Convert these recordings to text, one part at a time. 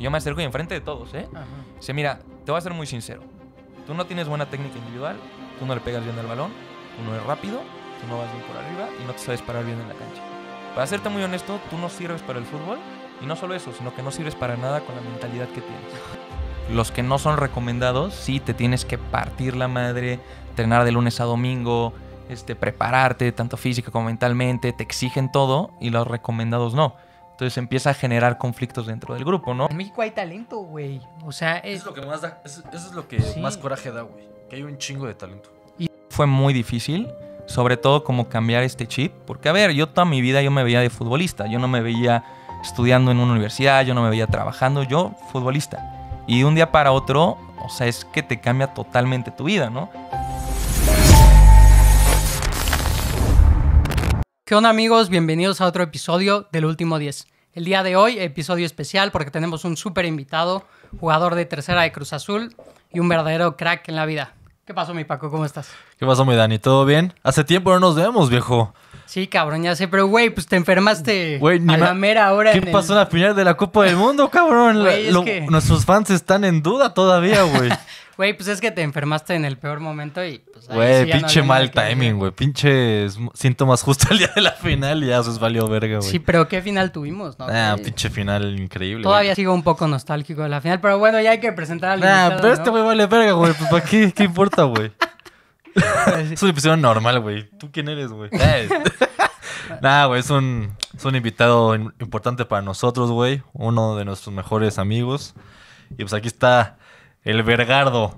Yo me acerco y enfrente de todos, ¿eh? se Dice, mira, te voy a ser muy sincero. Tú no tienes buena técnica individual, tú no le pegas bien al balón, tú no eres rápido, tú no vas bien por arriba y no te sabes parar bien en la cancha. Para serte muy honesto, tú no sirves para el fútbol y no solo eso, sino que no sirves para nada con la mentalidad que tienes. Los que no son recomendados, sí, te tienes que partir la madre, entrenar de lunes a domingo, este, prepararte tanto física como mentalmente, te exigen todo y los recomendados no. Entonces empieza a generar conflictos dentro del grupo, ¿no? En México hay talento, güey. O sea, es... es lo que más da, es lo que más coraje da, güey. Que hay un chingo de talento. Y fue muy difícil, sobre todo como cambiar este chip, porque a ver, yo toda mi vida yo me veía de futbolista, yo no me veía estudiando en una universidad, yo no me veía trabajando, yo futbolista. Y de un día para otro, o sea, es que te cambia totalmente tu vida, ¿no? ¿Qué onda amigos? Bienvenidos a otro episodio del Último 10. El día de hoy, episodio especial porque tenemos un súper invitado, jugador de tercera de Cruz Azul y un verdadero crack en la vida. ¿Qué pasó mi Paco? ¿Cómo estás? ¿Qué pasó mi Dani? ¿Todo bien? Hace tiempo no nos vemos, viejo. Sí, cabrón, ya sé, pero güey, pues te enfermaste güey, a la mera hora. ¿Qué pasó en la final de la Copa del Mundo, cabrón? Nuestros fans están en duda todavía, güey. Güey, pues es que te enfermaste en el peor momento y pues. Güey, pinche mal timing, güey. Pinche síntomas justo el día de la final y ya se valió verga, güey. Sí, pero qué final tuvimos, ¿no? Ah, pinche final increíble. Todavía sigo un poco nostálgico de la final, pero bueno, ya hay que presentar al. Ah, pero este güey vale verga, güey. Pues qué importa, güey. Es una pusieron normal, güey. ¿Tú quién eres, güey? Eh. Nada, güey, es un, invitado importante para nosotros, güey. Uno de nuestros mejores amigos. Y pues aquí está el Vergardo.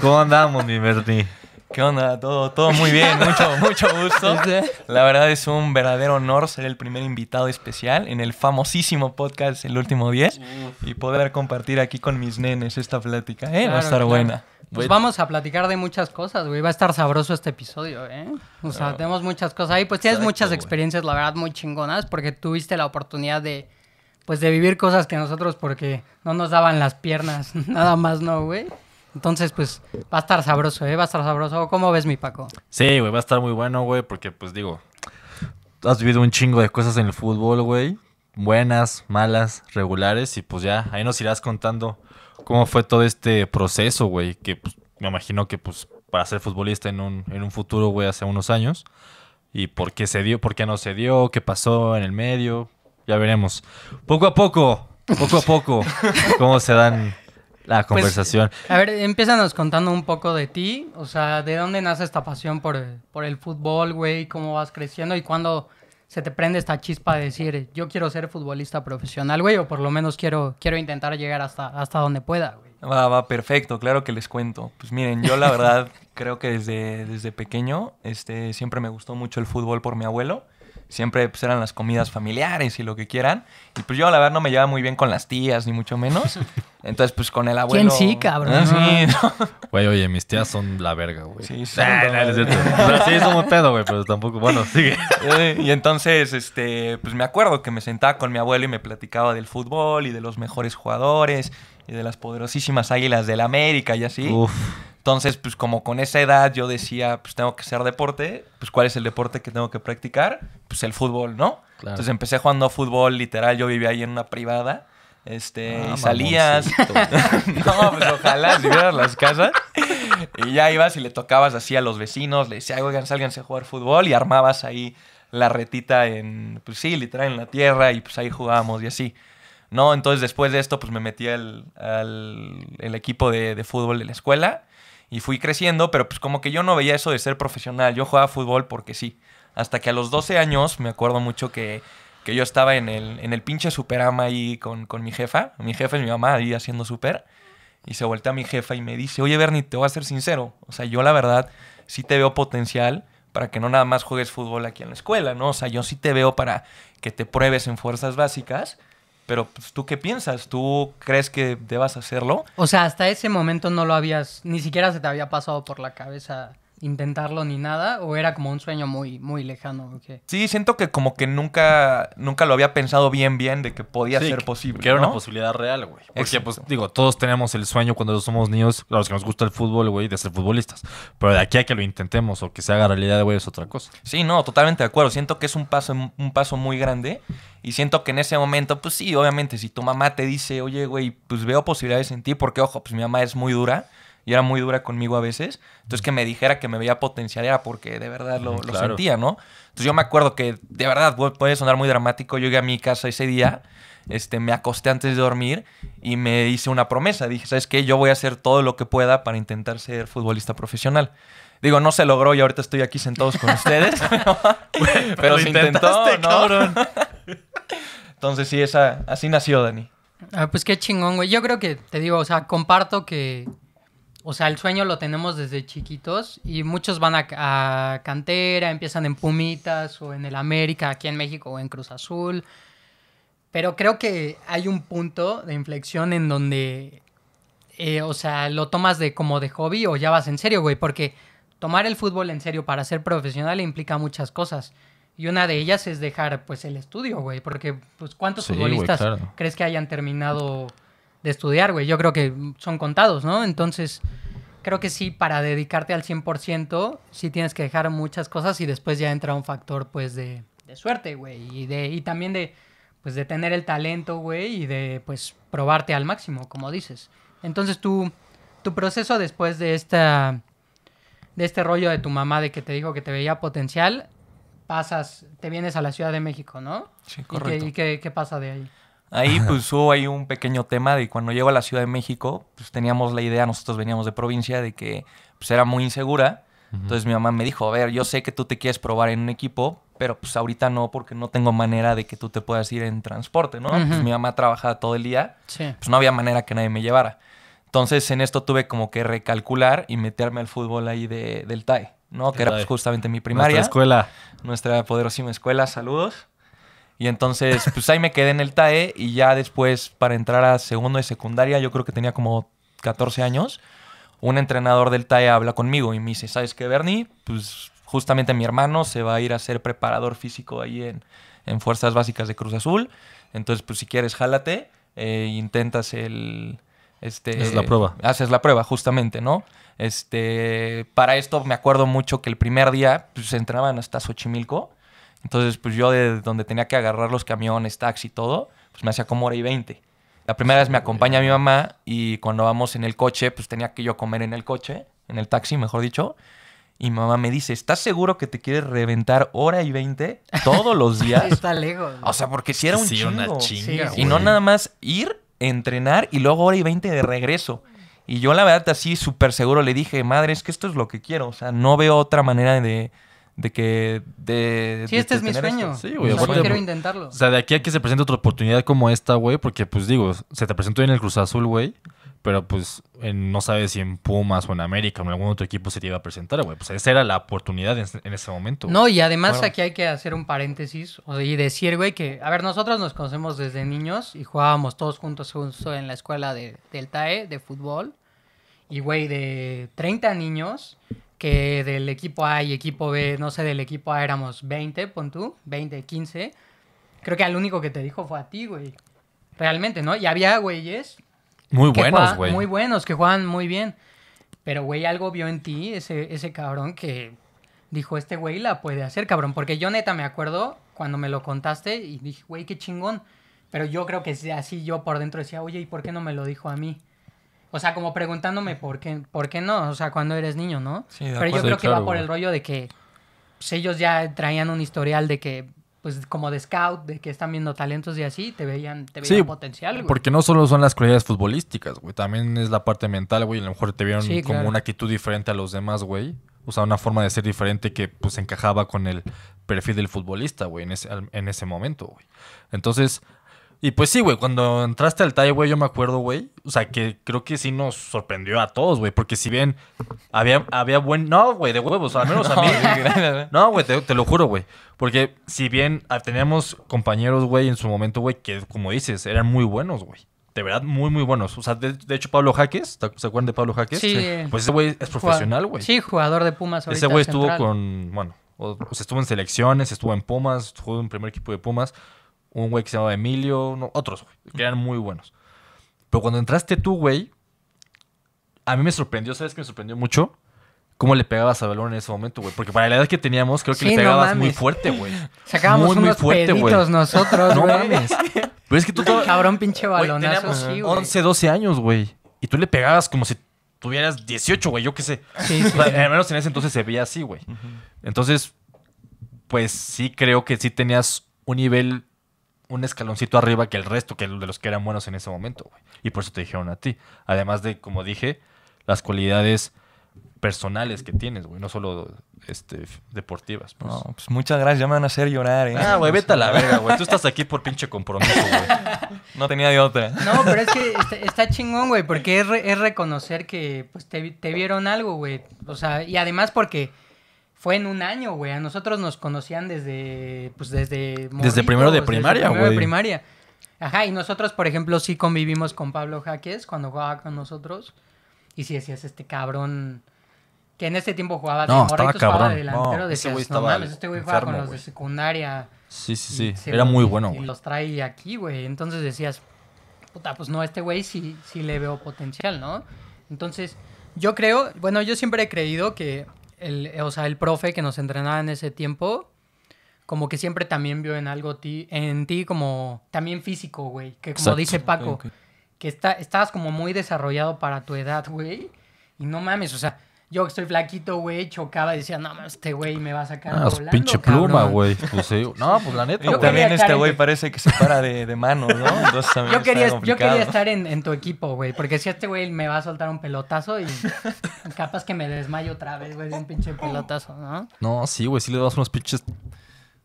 ¿Cómo andamos, mi Berni? ¿Qué onda? Todo, todo muy bien, mucho, mucho gusto. La verdad es un verdadero honor ser el primer invitado especial en el famosísimo podcast El Último 10 y poder compartir aquí con mis nenes esta plática. ¿eh? Va a estar buena. Pues, pues vamos a platicar de muchas cosas, güey. Va a estar sabroso este episodio, ¿eh? O sea, ah. tenemos muchas cosas ahí. Pues tienes muchas experiencias, la verdad, muy chingonas, porque tuviste la oportunidad de, pues, de vivir cosas que nosotros, porque no nos daban las piernas, nada más, ¿no, güey? Entonces, pues, va a estar sabroso, ¿eh? Va a estar sabroso. ¿Cómo ves, mi Paco? Sí, güey, va a estar muy bueno, güey, porque, pues, digo, has vivido un chingo de cosas en el fútbol, güey. Buenas, malas, regulares, y pues ya, ahí nos irás contando ¿Cómo fue todo este proceso, güey? Que pues, me imagino que pues para ser futbolista en un, futuro, güey, hace unos años. ¿Y por qué se dio? ¿Por qué no se dio? ¿Qué pasó en el medio? Ya veremos. Poco a poco, poco a poco, cómo se dan la pues, conversación. a ver, empiezanos contando un poco de ti, o sea, de dónde nace esta pasión por, por el fútbol, güey, cómo vas creciendo y cuándo se te prende esta chispa de decir, yo quiero ser futbolista profesional, güey, o por lo menos quiero, quiero intentar llegar hasta, hasta donde pueda, güey. Va, va, perfecto, claro que les cuento. Pues miren, yo la verdad creo que desde, desde pequeño este, siempre me gustó mucho el fútbol por mi abuelo siempre pues, eran las comidas familiares y lo que quieran. Y pues yo, a la verdad, no me llevaba muy bien con las tías, ni mucho menos. Entonces, pues con el abuelo. ¿Quién sí, cabrón? Ah, sí, ah. oye, mis tías son la verga, güey. Sí, ah, sí. es cierto. pedo, güey, pero tampoco. Bueno, sigue. Eh, y entonces, este, pues me acuerdo que me sentaba con mi abuelo y me platicaba del fútbol y de los mejores jugadores y de las poderosísimas águilas del América y así. Uf. Entonces, pues como con esa edad yo decía, pues tengo que hacer deporte, pues cuál es el deporte que tengo que practicar, pues el fútbol, ¿no? Entonces empecé jugando fútbol, literal, yo vivía ahí en una privada, este, ah, y salías. no, pues ojalá, si las casas. Y ya ibas y le tocabas así a los vecinos, le decía oigan, sálganse a jugar fútbol y armabas ahí la retita en, pues sí, literal en la tierra y pues ahí jugábamos y así. ¿No? Entonces después de esto, pues me metí al, el equipo de, de fútbol de la escuela y fui creciendo, pero pues como que yo no veía eso de ser profesional. Yo jugaba fútbol porque sí. Hasta que a los 12 años me acuerdo mucho que, yo estaba en el, en el pinche superama ahí con, con mi jefa. Mi jefa es mi mamá ahí haciendo super. Y se voltea a mi jefa y me dice, oye Bernie, te voy a ser sincero. O sea, yo la verdad sí te veo potencial para que no nada más juegues fútbol aquí en la escuela, ¿no? O sea, yo sí te veo para que te pruebes en fuerzas básicas pero pues, tú qué piensas? ¿Tú crees que debas hacerlo? O sea, hasta ese momento no lo habías, ni siquiera se te había pasado por la cabeza intentarlo ni nada? ¿O era como un sueño muy, muy lejano? Sí, siento que como que nunca, nunca lo había pensado bien, bien de que podía ser posible. Que era una posibilidad real, güey. Porque, pues, digo, todos tenemos el sueño cuando somos niños, claro, los que nos gusta el fútbol, güey, de ser futbolistas. Pero de aquí a que lo intentemos o que se haga realidad, güey, es otra cosa. Sí, no, totalmente de acuerdo. Siento que es un paso, un paso muy grande. Y siento que en ese momento, pues sí, obviamente, si tu mamá te dice, oye, güey, pues veo posibilidades en ti, porque, ojo, pues mi mamá es muy dura y era muy dura conmigo a veces. Entonces que me dijera que me veía potencial era porque de verdad lo, sentía, ¿no? Entonces yo me acuerdo que de verdad puede sonar muy dramático. Yo llegué a mi casa ese día, este, me acosté antes de dormir y me hice una promesa. Dije, ¿sabes qué? Yo voy a hacer todo lo que pueda para intentar ser futbolista profesional. Digo, no se logró y ahorita estoy aquí sentados con ustedes. pero, se intentó, Entonces sí, esa, así nació Dani. Ah, pues qué chingón, güey. Yo creo que, te digo, o sea, comparto que o sea, el sueño lo tenemos desde chiquitos y muchos van a, cantera, empiezan en Pumitas o en el América, aquí en México o en Cruz Azul. Pero creo que hay un punto de inflexión en donde, eh, o sea, lo tomas de como de hobby o ya vas en serio, güey, porque tomar el fútbol en serio para ser profesional implica muchas cosas. Y una de ellas es dejar, pues, el estudio, güey, porque, pues, ¿cuántos futbolistas crees que hayan terminado de estudiar, güey. Yo creo que son contados, ¿no? Entonces, creo que sí, para dedicarte al 100%, sí tienes que dejar muchas cosas y después ya entra un factor, pues, de, de suerte, güey. Y, de, y también de, pues, de tener el talento, güey, y de, pues, probarte al máximo, como dices. Entonces, tú, tu proceso después de esta... De este rollo de tu mamá de que te dijo que te veía potencial, pasas, te vienes a la Ciudad de México, ¿no? Sí, correcto. ¿Y qué, qué, qué pasa de ahí? Ahí pues hubo ahí un pequeño tema de cuando llego a la Ciudad de México, pues teníamos la idea, nosotros veníamos de provincia, de que pues era muy insegura. Entonces mi mamá me dijo, a ver, yo sé que tú te quieres probar en un equipo, pero pues ahorita no, porque no tengo manera de que tú te puedas ir en transporte, ¿no? Pues, mi mamá trabajaba todo el día, pues no había manera que nadie me llevara. Entonces en esto tuve como que recalcular y meterme al fútbol ahí de, del TAE, ¿no? Que era pues, justamente mi primaria. Nuestra escuela. Nuestra poderosísima escuela, saludos. Y entonces, pues ahí me quedé en el TAE y ya después, para entrar a segundo de secundaria, yo creo que tenía como 14 años, un entrenador del TAE habla conmigo y me dice, ¿sabes qué, Bernie? Pues justamente mi hermano se va a ir a ser preparador físico ahí en, Fuerzas Básicas de Cruz Azul. Entonces, pues si quieres, jálate, eh, intentas el... Este, es la prueba. Haces la prueba, justamente, ¿no? Este, para esto me acuerdo mucho que el primer día pues, se entrenaban hasta Xochimilco entonces, pues yo de donde tenía que agarrar los camiones, taxi y todo, pues me hacía como hora y veinte. La primera vez me acompaña mi mamá y cuando vamos en el coche, pues tenía que yo comer en el coche, en el taxi, mejor dicho. Y mi mamá me dice, ¿estás seguro que te quieres reventar hora y veinte todos los días? Está lejos. O sea, porque si era un chingo. Y no nada más ir, entrenar y luego hora y veinte de regreso. Y yo la verdad así súper seguro le dije, madre, es que esto es lo que quiero. O sea, no veo otra manera de, de que... De, sí, este es mi sueño. Sí, güey. O quiero intentarlo. O sea, de aquí a que se presente otra oportunidad como esta, güey, porque pues digo, se te presentó en el Cruz Azul, güey, pero pues no sabes si en Pumas o en América o en algún otro equipo se te iba a presentar, güey. Pues esa era la oportunidad en, ese momento. No, y además aquí hay que hacer un paréntesis o y decir, güey, que, a ver, nosotros nos conocemos desde niños y jugábamos todos juntos en la escuela de, del TAE de fútbol. Y, güey, de 30 niños, que del equipo A y equipo B, no sé, del equipo A éramos 20, pon tú, 20, 15. Creo que al único que te dijo fue a ti, güey. Realmente, ¿no? Y había güeyes. Muy buenos, güey. Muy buenos, que juegan muy bien. Pero, güey, algo vio en ti ese, ese cabrón que dijo, este güey la puede hacer, cabrón. Porque yo neta me acuerdo cuando me lo contaste y dije, güey, qué chingón. Pero yo creo que así yo por dentro decía, oye, ¿y por qué no me lo dijo a mí? O sea, como preguntándome por qué, por qué no, o sea, cuando eres niño, ¿no? Sí, Pero yo creo que va iba por el rollo de que pues, ellos ya traían un historial de que pues como de scout, de que están viendo talentos y así, te veían, te veían potencial, güey. Porque no solo son las cualidades futbolísticas, güey, también es la parte mental, güey. A lo mejor te vieron como una actitud diferente a los demás, güey. O sea, una forma de ser diferente que pues encajaba con el perfil del futbolista, güey, en ese, en ese momento, güey. Entonces, y pues sí, güey, cuando entraste al TAI, güey, yo me acuerdo, güey. O sea, que creo que sí nos sorprendió a todos, güey. Porque si bien había, había buen. No, güey, de huevos, al menos a mí. no, güey, te, lo juro, güey. Porque si bien teníamos compañeros, güey, en su momento, güey, que como dices, eran muy buenos, güey. De verdad, muy, muy buenos. O sea, de, hecho, Pablo Jaques, ¿se acuerdan de Pablo Jaques? Sí. Pues ese güey es profesional, güey. Sí, jugador de Pumas. ese güey estuvo con. Bueno, o, estuvo en selecciones, estuvo en Pumas, jugó en primer equipo de Pumas un güey que se llamaba Emilio, otros, güey, que eran muy buenos. Pero cuando entraste tú, güey, a mí me sorprendió, ¿sabes qué me sorprendió mucho? ¿Cómo le pegabas a balón en ese momento, güey? Porque para la edad que teníamos, creo que le pegabas muy fuerte, güey. Sacábamos muy, muy fuerte, peditos nosotros, No mames. Pero es que tú... Cabrón pinche balonazo. 11, 12 años, güey. Y tú le pegabas como si tuvieras 18, güey, yo qué sé. Sí, al menos en ese entonces se veía así, güey. Entonces, pues sí creo que sí tenías un nivel un escaloncito arriba que el resto, que de los que eran buenos en ese momento, güey. Y por eso te dijeron a ti. Además de, como dije, las cualidades personales que tienes, güey, no solo este, deportivas. Pues. No, pues muchas gracias, ya me van a hacer llorar, ¿eh? Ah, güey, vete a la pues, verga, güey. Tú estás aquí por pinche compromiso, güey. No tenía de otra. No, pero es que está, chingón, güey, porque es, reconocer que pues, te, te vieron algo, güey. O sea, y además porque fue en un año, güey. A nosotros nos conocían desde, pues desde... desde primero de primaria, güey. de primaria. Ajá, y nosotros, por ejemplo, sí convivimos con Pablo Jaques cuando jugaba con nosotros. Y sí decías, este cabrón... Que en ese tiempo jugaba de no, estaba cabrón. delantero. no este güey jugaba con los de secundaria. Sí, sí, sí. Era muy bueno, güey. Y los trae aquí, güey. Entonces decías, puta, pues no, este güey sí, sí le veo potencial, ¿no? Entonces, yo creo, bueno, yo siempre he creído que el, o sea, el profe que nos entrenaba en ese tiempo, como que siempre también vio en algo ti, en ti como también físico, güey. Que como dice Paco, que está, estabas como muy desarrollado para tu edad, güey. Y no mames, o sea, yo que estoy flaquito, güey, chocaba, y decía, no, este güey me va a sacar. Ah, pinche pluma, güey. Pues, sí. No, pues la neta. Y también este güey parece que se para de, de manos, ¿no? Entonces también yo, quería, yo quería estar en, en tu equipo, güey, porque si este güey me va a soltar un pelotazo y capaz que me desmayo otra vez, güey, de un pinche pelotazo, ¿no? No, sí, güey, sí le das unos pinches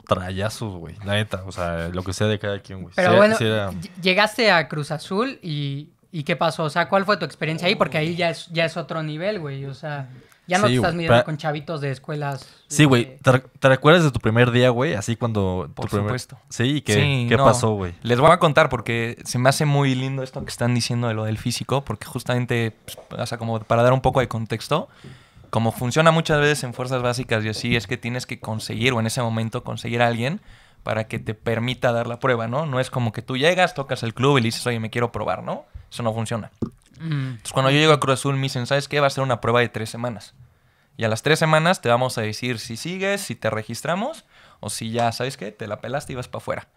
trayazos, güey. La neta, o sea, lo que sea de cada quien, güey. Pero bueno, llegaste a Cruz Azul y ¿Y qué pasó? O sea, ¿cuál fue tu experiencia ahí? Porque ahí oh. ya es, ya es otro nivel, güey. O sea, ya no te estás midiendo con chavitos de escuelas. Sí, güey. ¿Te, recuerdas de tu primer día, güey? Así cuando... Por supuesto. Sí, ¿qué, qué pasó, güey? Les voy a contar porque se me hace muy lindo esto que están diciendo de lo del físico. Porque justamente, pues, o sea, como para dar un poco de contexto como funciona muchas veces en fuerzas básicas y así, es que tienes que conseguir, o en ese momento conseguir a alguien para que te permita dar la prueba, ¿no? No es como que tú llegas, tocas el club y le dices, oye, me quiero probar, ¿no? Eso no funciona. Mm. Entonces, cuando yo llego a Cruz Azul, me dicen, ¿sabes qué? Va a ser una prueba de tres semanas. Y a las tres semanas te vamos a decir si sigues, si te registramos o si ya, ¿sabes qué? Te la pelaste y vas para afuera.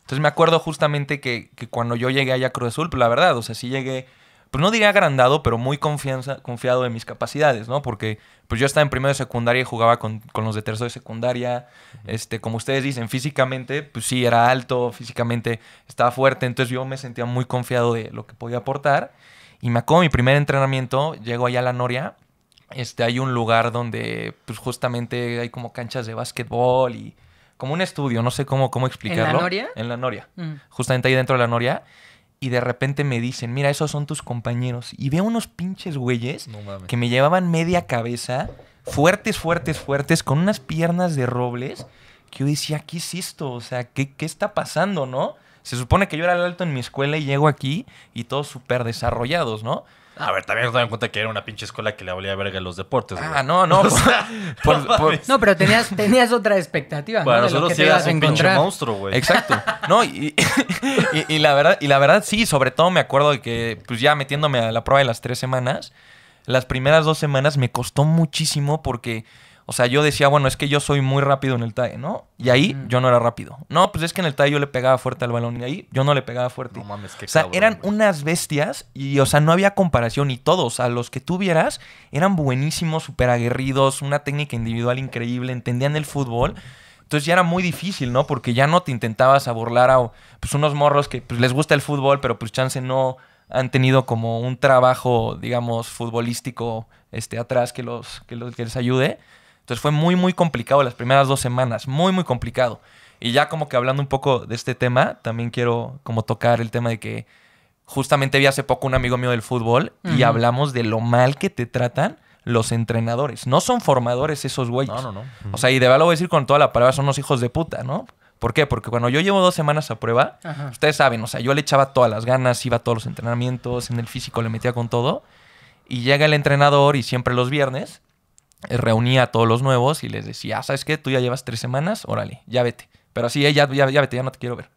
Entonces me acuerdo justamente que, que, cuando yo llegué allá a Cruz Azul, pues la verdad, o sea, si llegué pues no diría agrandado, pero muy confianza, confiado de mis capacidades, ¿no? Porque pues yo estaba en primero de secundaria y jugaba con, los de tercero de secundaria. Este, como ustedes dicen, físicamente, pues sí, era alto, físicamente estaba fuerte, entonces yo me sentía muy confiado de lo que podía aportar. Y me acuerdo mi primer entrenamiento, llego allá a la Noria, este, hay un lugar donde pues justamente hay como canchas de básquetbol y como un estudio, no sé cómo, cómo explicarlo. ¿En la Noria? En la Noria, mm. justamente ahí dentro de la Noria y de repente me dicen, mira, esos son tus compañeros. Y veo unos pinches güeyes que me llevaban media cabeza, fuertes, fuertes, fuertes, con unas piernas de robles, que yo decía, ¿qué es esto? O sea, ¿qué, qué está pasando, no? Se supone que yo era el alto en mi escuela y llego aquí y todos súper desarrollados, ¿no? A ver, también nos daban cuenta que era una pinche escuela que le valía verga los deportes. Ah, no, no. No, pero tenías, otra expectativa. Para nosotros si eras un pinche monstruo, güey. Exacto. y, y, la verdad, y la verdad sí, sobre todo me acuerdo de que, pues ya metiéndome a la prueba de las tres semanas, las primeras dos semanas me costó muchísimo porque o sea, yo decía, bueno, es que yo soy muy rápido en el TAE, ¿no? Y ahí yo no era rápido. No, pues es que en el TAE yo le pegaba fuerte al balón y ahí yo no le pegaba fuerte. No mames, qué O sea, eran unas bestias y, o sea, no había comparación y todos, a los que tú vieras, eran buenísimos, súper aguerridos, una técnica individual increíble, entendían el fútbol. Entonces ya era muy difícil, ¿no? Porque ya no te intentabas a burlar a pues, unos morros que pues, les gusta el fútbol, pero pues chance no han tenido como un trabajo, digamos, futbolístico este, atrás que los, que los que les ayude. Entonces fue muy, muy complicado las primeras dos semanas, muy, muy complicado. Y ya como que hablando un poco de este tema, también quiero como tocar el tema de que justamente vi hace poco un amigo mío del fútbol y hablamos de lo mal que te tratan los entrenadores. No son formadores esos güeyes. No, no, no. O sea, y de verdad lo voy a decir con toda la palabra, son unos hijos de puta, ¿no? ¿Por qué? Porque cuando yo llevo dos semanas a prueba, ustedes saben, o sea, yo le echaba todas las ganas, iba a todos los entrenamientos, en el físico le metía con todo. Y llega el entrenador y siempre los viernes reunía a todos los nuevos y les decía, ah, ¿sabes qué? Tú ya llevas tres semanas, órale, ya vete. Pero así, eh, ya, vete, ya no te quiero ver.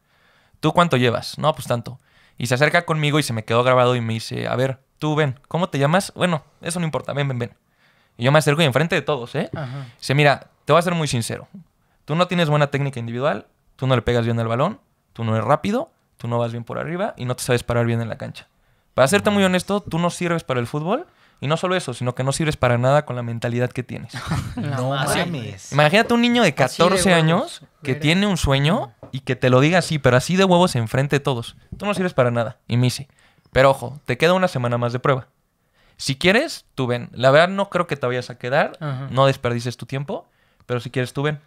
¿Tú cuánto llevas? No, pues tanto. Y se acerca conmigo y se me quedó grabado y me dice, a ver, tú ven, ¿cómo te llamas? Bueno, eso no importa, ven, ven, ven. Y yo me acerco y enfrente de todos, ¿eh? Dice, mira, te voy a ser muy sincero. Tú no tienes buena técnica individual, tú no le pegas bien al balón, tú no eres rápido, tú no vas bien por arriba y no te sabes parar bien en la cancha. Para serte muy honesto, tú no sirves para el fútbol y no solo eso, sino que no sirves para nada con la mentalidad que tienes. no mames. Imagínate un niño de 14 años que tiene un sueño y que te lo diga así, pero así de huevos enfrente de todos. Tú no sirves para nada. Y sí. Pero ojo, te queda una semana más de prueba. Si quieres, tú ven. La verdad no creo que te vayas a quedar. No desperdices tu tiempo. Pero si quieres, tú ven.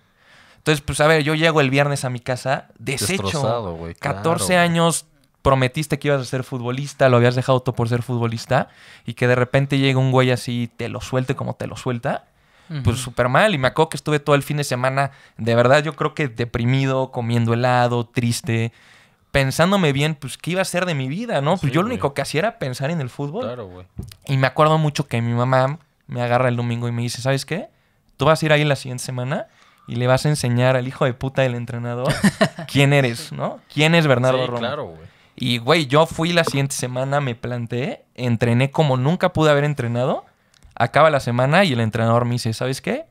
Entonces, pues a ver, yo llego el viernes a mi casa deshecho. 14 años, prometiste que ibas a ser futbolista, lo habías dejado todo por ser futbolista, y que de repente llega un güey así te lo suelte como te lo suelta, pues súper mal. Y me acuerdo que estuve todo el fin de semana, de verdad, yo creo que deprimido, comiendo helado, triste, pensándome bien, pues, qué iba a ser de mi vida, ¿no? Pues yo lo único que hacía era pensar en el fútbol. Claro, güey. Y me acuerdo mucho que mi mamá me agarra el domingo y me dice, ¿sabes qué? Tú vas a ir ahí la siguiente semana y le vas a enseñar al hijo de puta del entrenador quién eres, ¿no? ¿Quién es Bernardo sí, Claro, güey. Y, güey, yo fui la siguiente semana, me planteé, entrené como nunca pude haber entrenado. Acaba la semana y el entrenador me dice, ¿sabes qué?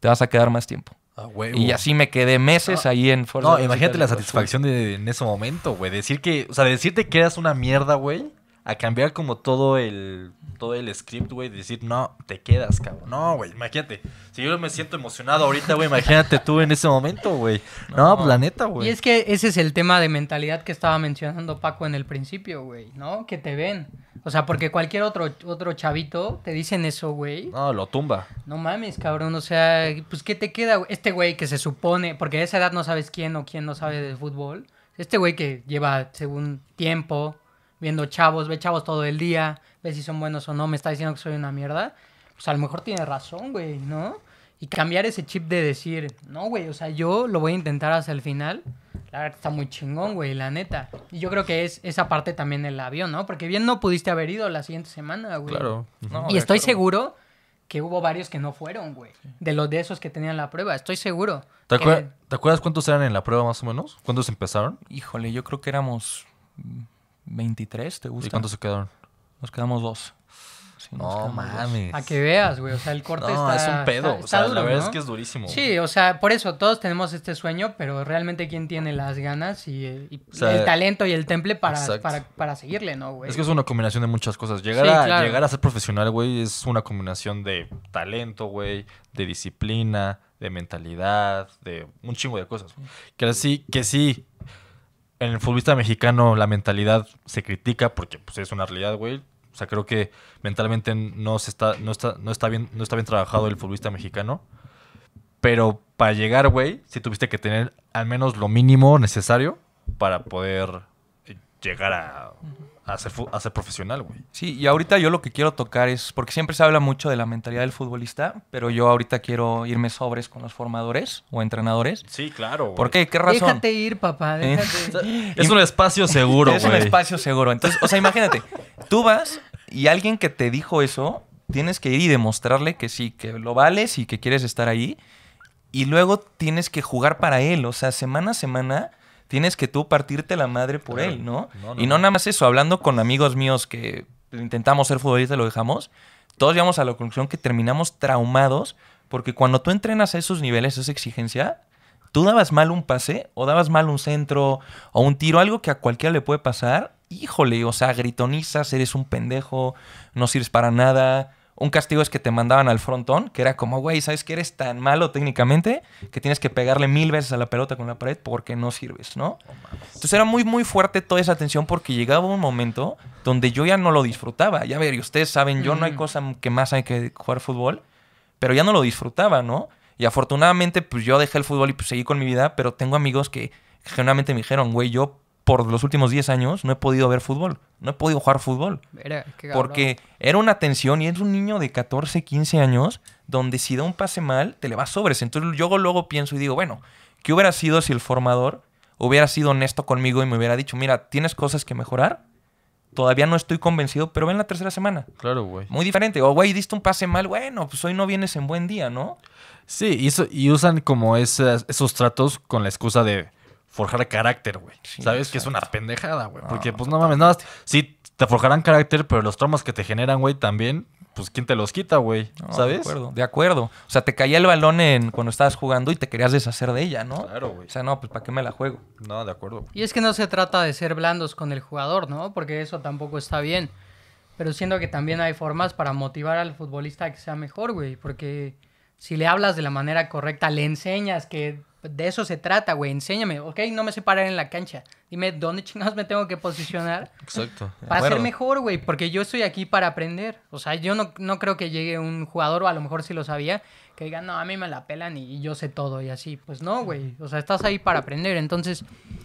Te vas a quedar más tiempo. Ah, güey, y así me quedé meses ah, ahí en Forza. No, imagínate la satisfacción de, en ese momento, güey. Decir que, o sea, decirte que eras una mierda, güey a cambiar como todo el todo el script, güey, decir, "No, te quedas, cabrón." No, güey, imagínate. Si yo me siento emocionado ahorita, güey, imagínate tú en ese momento, güey. No, planeta, pues la neta, güey. Y es que ese es el tema de mentalidad que estaba mencionando Paco en el principio, güey, ¿no? Que te ven. O sea, porque cualquier otro otro chavito te dicen eso, güey. No, lo tumba. No mames, cabrón, o sea, pues qué te queda, este güey que se supone, porque a esa edad no sabes quién o quién no sabe de fútbol. Este güey que lleva según tiempo viendo chavos, ve chavos todo el día, ve si son buenos o no, me está diciendo que soy una mierda. Pues a lo mejor tiene razón, güey, ¿no? Y cambiar ese chip de decir, no, güey, o sea, yo lo voy a intentar hasta el final. La verdad está muy chingón, güey, la neta. Y yo creo que es esa parte también del avión, ¿no? Porque bien no pudiste haber ido la siguiente semana, güey. Claro. No, y estoy seguro que hubo varios que no fueron, güey. De los de esos que tenían la prueba, estoy seguro. ¿Te, ¿Te acuerdas cuántos eran en la prueba más o menos? ¿Cuántos empezaron? Híjole, yo creo que éramos 23, ¿te gusta? ¿Y cuántos se quedaron? Nos quedamos dos. no mames. A que veas, güey. O sea, el corte no, Es un pedo. o sea, la verdad es que es durísimo. Sí, o sea, por eso todos tenemos este sueño, pero realmente quién tiene las ganas y, eh, el talento y el temple para, para, seguirle, ¿no, güey? Es que es una combinación de muchas cosas. Llegar, a, llegar a ser profesional, güey, es una combinación de talento, güey, de disciplina, de mentalidad, de un chingo de cosas. Que sí, que sí, en el futbolista mexicano la mentalidad se critica porque pues, es una realidad, güey. O sea, creo que mentalmente no se está, no está, no está bien, no está bien trabajado el futbolista mexicano. Pero para llegar, güey, sí tuviste que tener al menos lo mínimo necesario para poder llegar a, ser, profesional, güey. Sí, y ahorita yo lo que quiero tocar es, porque siempre se habla mucho de la mentalidad del futbolista, pero yo ahorita quiero irme sobres con los formadores o entrenadores. Sí, claro. ¿Por qué? ¿Qué razón? Déjate ir, papá. Eh, es un espacio seguro, güey. Es un espacio seguro. Entonces, o sea, imagínate, tú vas y alguien que te dijo eso, tienes que ir y demostrarle que sí, que lo vales y que quieres estar ahí. Y luego tienes que jugar para él. O sea, semana a semana tienes que tú partirte la madre por él, ¿no? No, Y no nada más eso, hablando con amigos míos que intentamos ser futbolistas y lo dejamos, todos llegamos a la conclusión que terminamos traumados porque cuando tú entrenas a esos niveles, esa exigencia, tú dabas mal un pase o dabas mal un centro o un tiro, algo que a cualquiera le puede pasar, híjole, o sea, gritonizas, eres un pendejo, no sirves para nada, un castigo es que te mandaban al frontón, que era como, güey, ¿sabes que eres tan malo técnicamente que tienes que pegarle mil veces a la pelota con la pared porque no sirves, ¿no? Entonces era muy, muy fuerte toda esa tensión porque llegaba un momento donde yo ya no lo disfrutaba. Ya ver, y ustedes saben, yo no hay mm. cosa que más hay que jugar fútbol, pero ya no lo disfrutaba, ¿no? Y afortunadamente, pues yo dejé el fútbol y pues seguí con mi vida, pero tengo amigos que generalmente me dijeron, güey, yo por los últimos 10 años no he podido ver fútbol, no he podido jugar fútbol. porque era una tensión y es un niño de 14, 15 años donde si da un pase mal, te le va sobres. Entonces yo luego pienso y digo, bueno, ¿qué hubiera sido si el formador hubiera sido honesto conmigo y me hubiera dicho, mira, tienes cosas que mejorar? Todavía no estoy convencido, pero ven la tercera semana. Claro, güey. Muy diferente. O, güey, diste un pase mal. Bueno, pues hoy no vienes en buen día, ¿no? Sí, y, usan como esos tratos con la excusa de forjar carácter, güey. Sabes que es una pendejada, güey. Porque, pues, no mames, nada. Sí, te forjarán carácter, pero los traumas que te generan, güey, también, pues, ¿quién te los quita, güey? ¿Sabes? De acuerdo, de acuerdo. O sea, te caía el balón en cuando estabas jugando y te querías deshacer de ella, ¿no? Claro, güey. O sea, no, pues, ¿para qué me la juego? No, de acuerdo. Y es que no se trata de ser blandos con el jugador, ¿no? Porque eso tampoco está bien. Pero siento que también hay formas para motivar al futbolista a que sea mejor, güey. Porque si le hablas de la manera correcta, le enseñas que de eso se trata, güey. Enséñame, ok, no me sé en la cancha. Dime dónde chingados me tengo que posicionar. Exacto. Para ser mejor, güey, porque yo estoy aquí para aprender. O sea, yo no, no, creo que llegue un jugador, o a lo mejor sí lo sabía, que diga, no, a mí me la pelan y, yo sé todo y así. Pues no, güey. O sea, estás ahí para aprender. Entonces,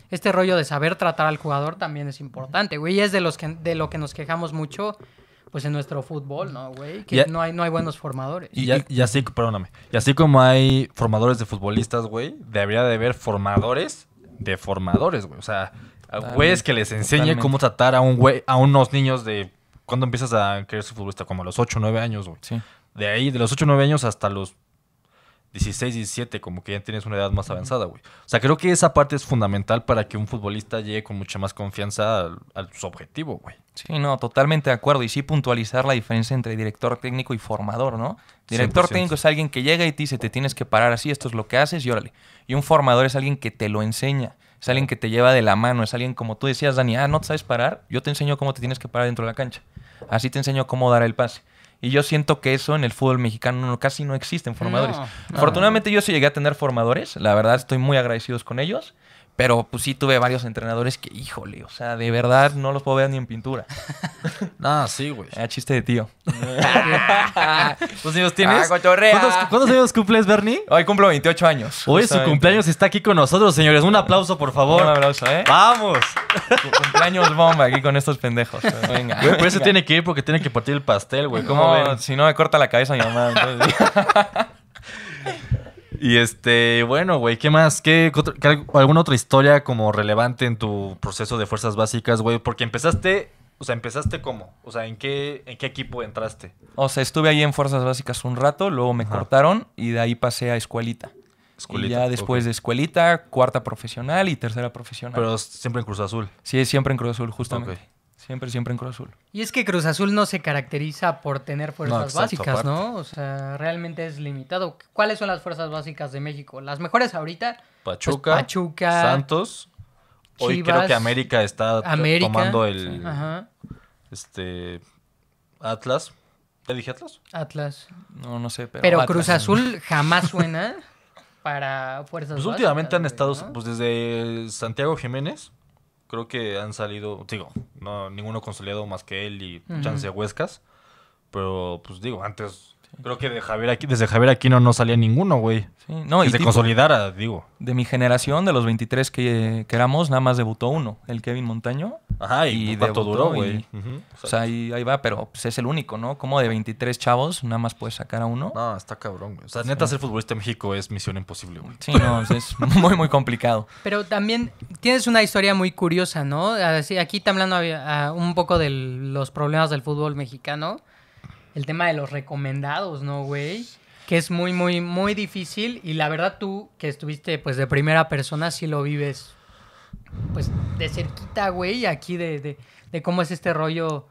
este rollo de saber tratar al jugador también es importante, güey. Y es de, los que, de lo que nos quejamos mucho pues en nuestro fútbol, ¿no, güey? Que no, hay, no hay buenos formadores. Y, así, perdóname, y así como hay formadores de futbolistas, güey, debería de haber formadores de formadores, güey. O sea, güeyes que les enseñe cómo tratar a un güey, a unos niños de ¿Cuándo empiezas a querer ser futbolista, como a los 8 o 9 años, güey. Sí. De ahí, de los 8 o 9 años hasta los 16, 17, como que ya tienes una edad más avanzada, güey. O sea, creo que esa parte es fundamental para que un futbolista llegue con mucha más confianza a su objetivo, güey. Sí, no, totalmente de acuerdo. Y sí puntualizar la diferencia entre director técnico y formador, ¿no? Director técnico es alguien que llega y te dice, te tienes que parar así, esto es lo que haces y órale. Y un formador es alguien que te lo enseña, es alguien que te lleva de la mano, es alguien como tú decías, Dani, ah, no te sabes parar, yo te enseño cómo te tienes que parar dentro de la cancha. Así te enseño cómo dar el pase. Y yo siento que eso en el fútbol mexicano no, casi no existen formadores. Afortunadamente yo sí llegué a tener formadores, la verdad estoy muy agradecidos con ellos. Pero pues sí tuve varios entrenadores que, híjole, o sea, de verdad no los puedo ver ni en pintura. no, sí, güey. Era chiste de tío. ¿Cuántos años pues, tienes? Ah, ¿Cuántos, ¿Cuántos, años cumples, Bernie? Hoy cumplo 28 años. Hoy su cumpleaños está aquí con nosotros, señores. Un aplauso, por favor. Un aplauso, ¿eh? ¡Vamos! Su cumpleaños bomba aquí con estos pendejos. venga. Güey, por eso tiene que ir porque tiene que partir el pastel, güey. ¿Cómo ven? Si no, me corta la cabeza mi mamá. Entonces... Y este, bueno, güey, ¿qué más? ¿Qué, alguna otra historia como relevante en tu proceso de fuerzas básicas, güey? Porque empezaste, o sea, empezaste cómo? O sea, ¿en qué, en qué equipo entraste? O sea, estuve ahí en fuerzas básicas un rato, luego me cortaron y de ahí pasé a escuelita. y ya después de escuelita, cuarta profesional y tercera profesional. Pero siempre en Cruz Azul. Sí, siempre en Cruz Azul, justamente. Siempre, siempre en Cruz Azul. Y es que Cruz Azul no se caracteriza por tener fuerzas básicas, ¿no? O sea, realmente es limitado. ¿Cuáles son las fuerzas básicas de México? Las mejores ahorita. Pues, Pachuca. Pachuca Santos. hoy creo que América está tomando el. Este. Atlas. ¿Te dije Atlas? Atlas. No, no sé, pero. Cruz Azul jamás suena para fuerzas pues básicas. Pues últimamente han estado, pues desde Santiago Jiménez Creo que han salido, digo, no, ninguno consolidado más que él y Chance Huescas. Pero, pues digo, antes Creo que de Javier aquí, desde Javier aquí no salía ninguno, güey. no, y se digo. De mi generación, de los 23 que, éramos, nada más debutó uno, el Kevin Montaño. Ajá, y, y debutó, duró, güey. O sea, ahí, va, pero pues, es el único, ¿no? Como de 23 chavos, nada más puedes sacar a uno. No, está cabrón, güey. O sea, neta, ser futbolista en México es misión imposible, güey. Sí, no, es muy, muy complicado. Pero también tienes una historia muy curiosa, ¿no? aquí está hablando ah, un poco de los problemas del fútbol mexicano el tema de los recomendados, ¿no, güey? Que es muy, muy, muy difícil y la verdad tú, que estuviste pues de primera persona, sí lo vives pues de cerquita, güey, aquí de, de, de cómo es este rollo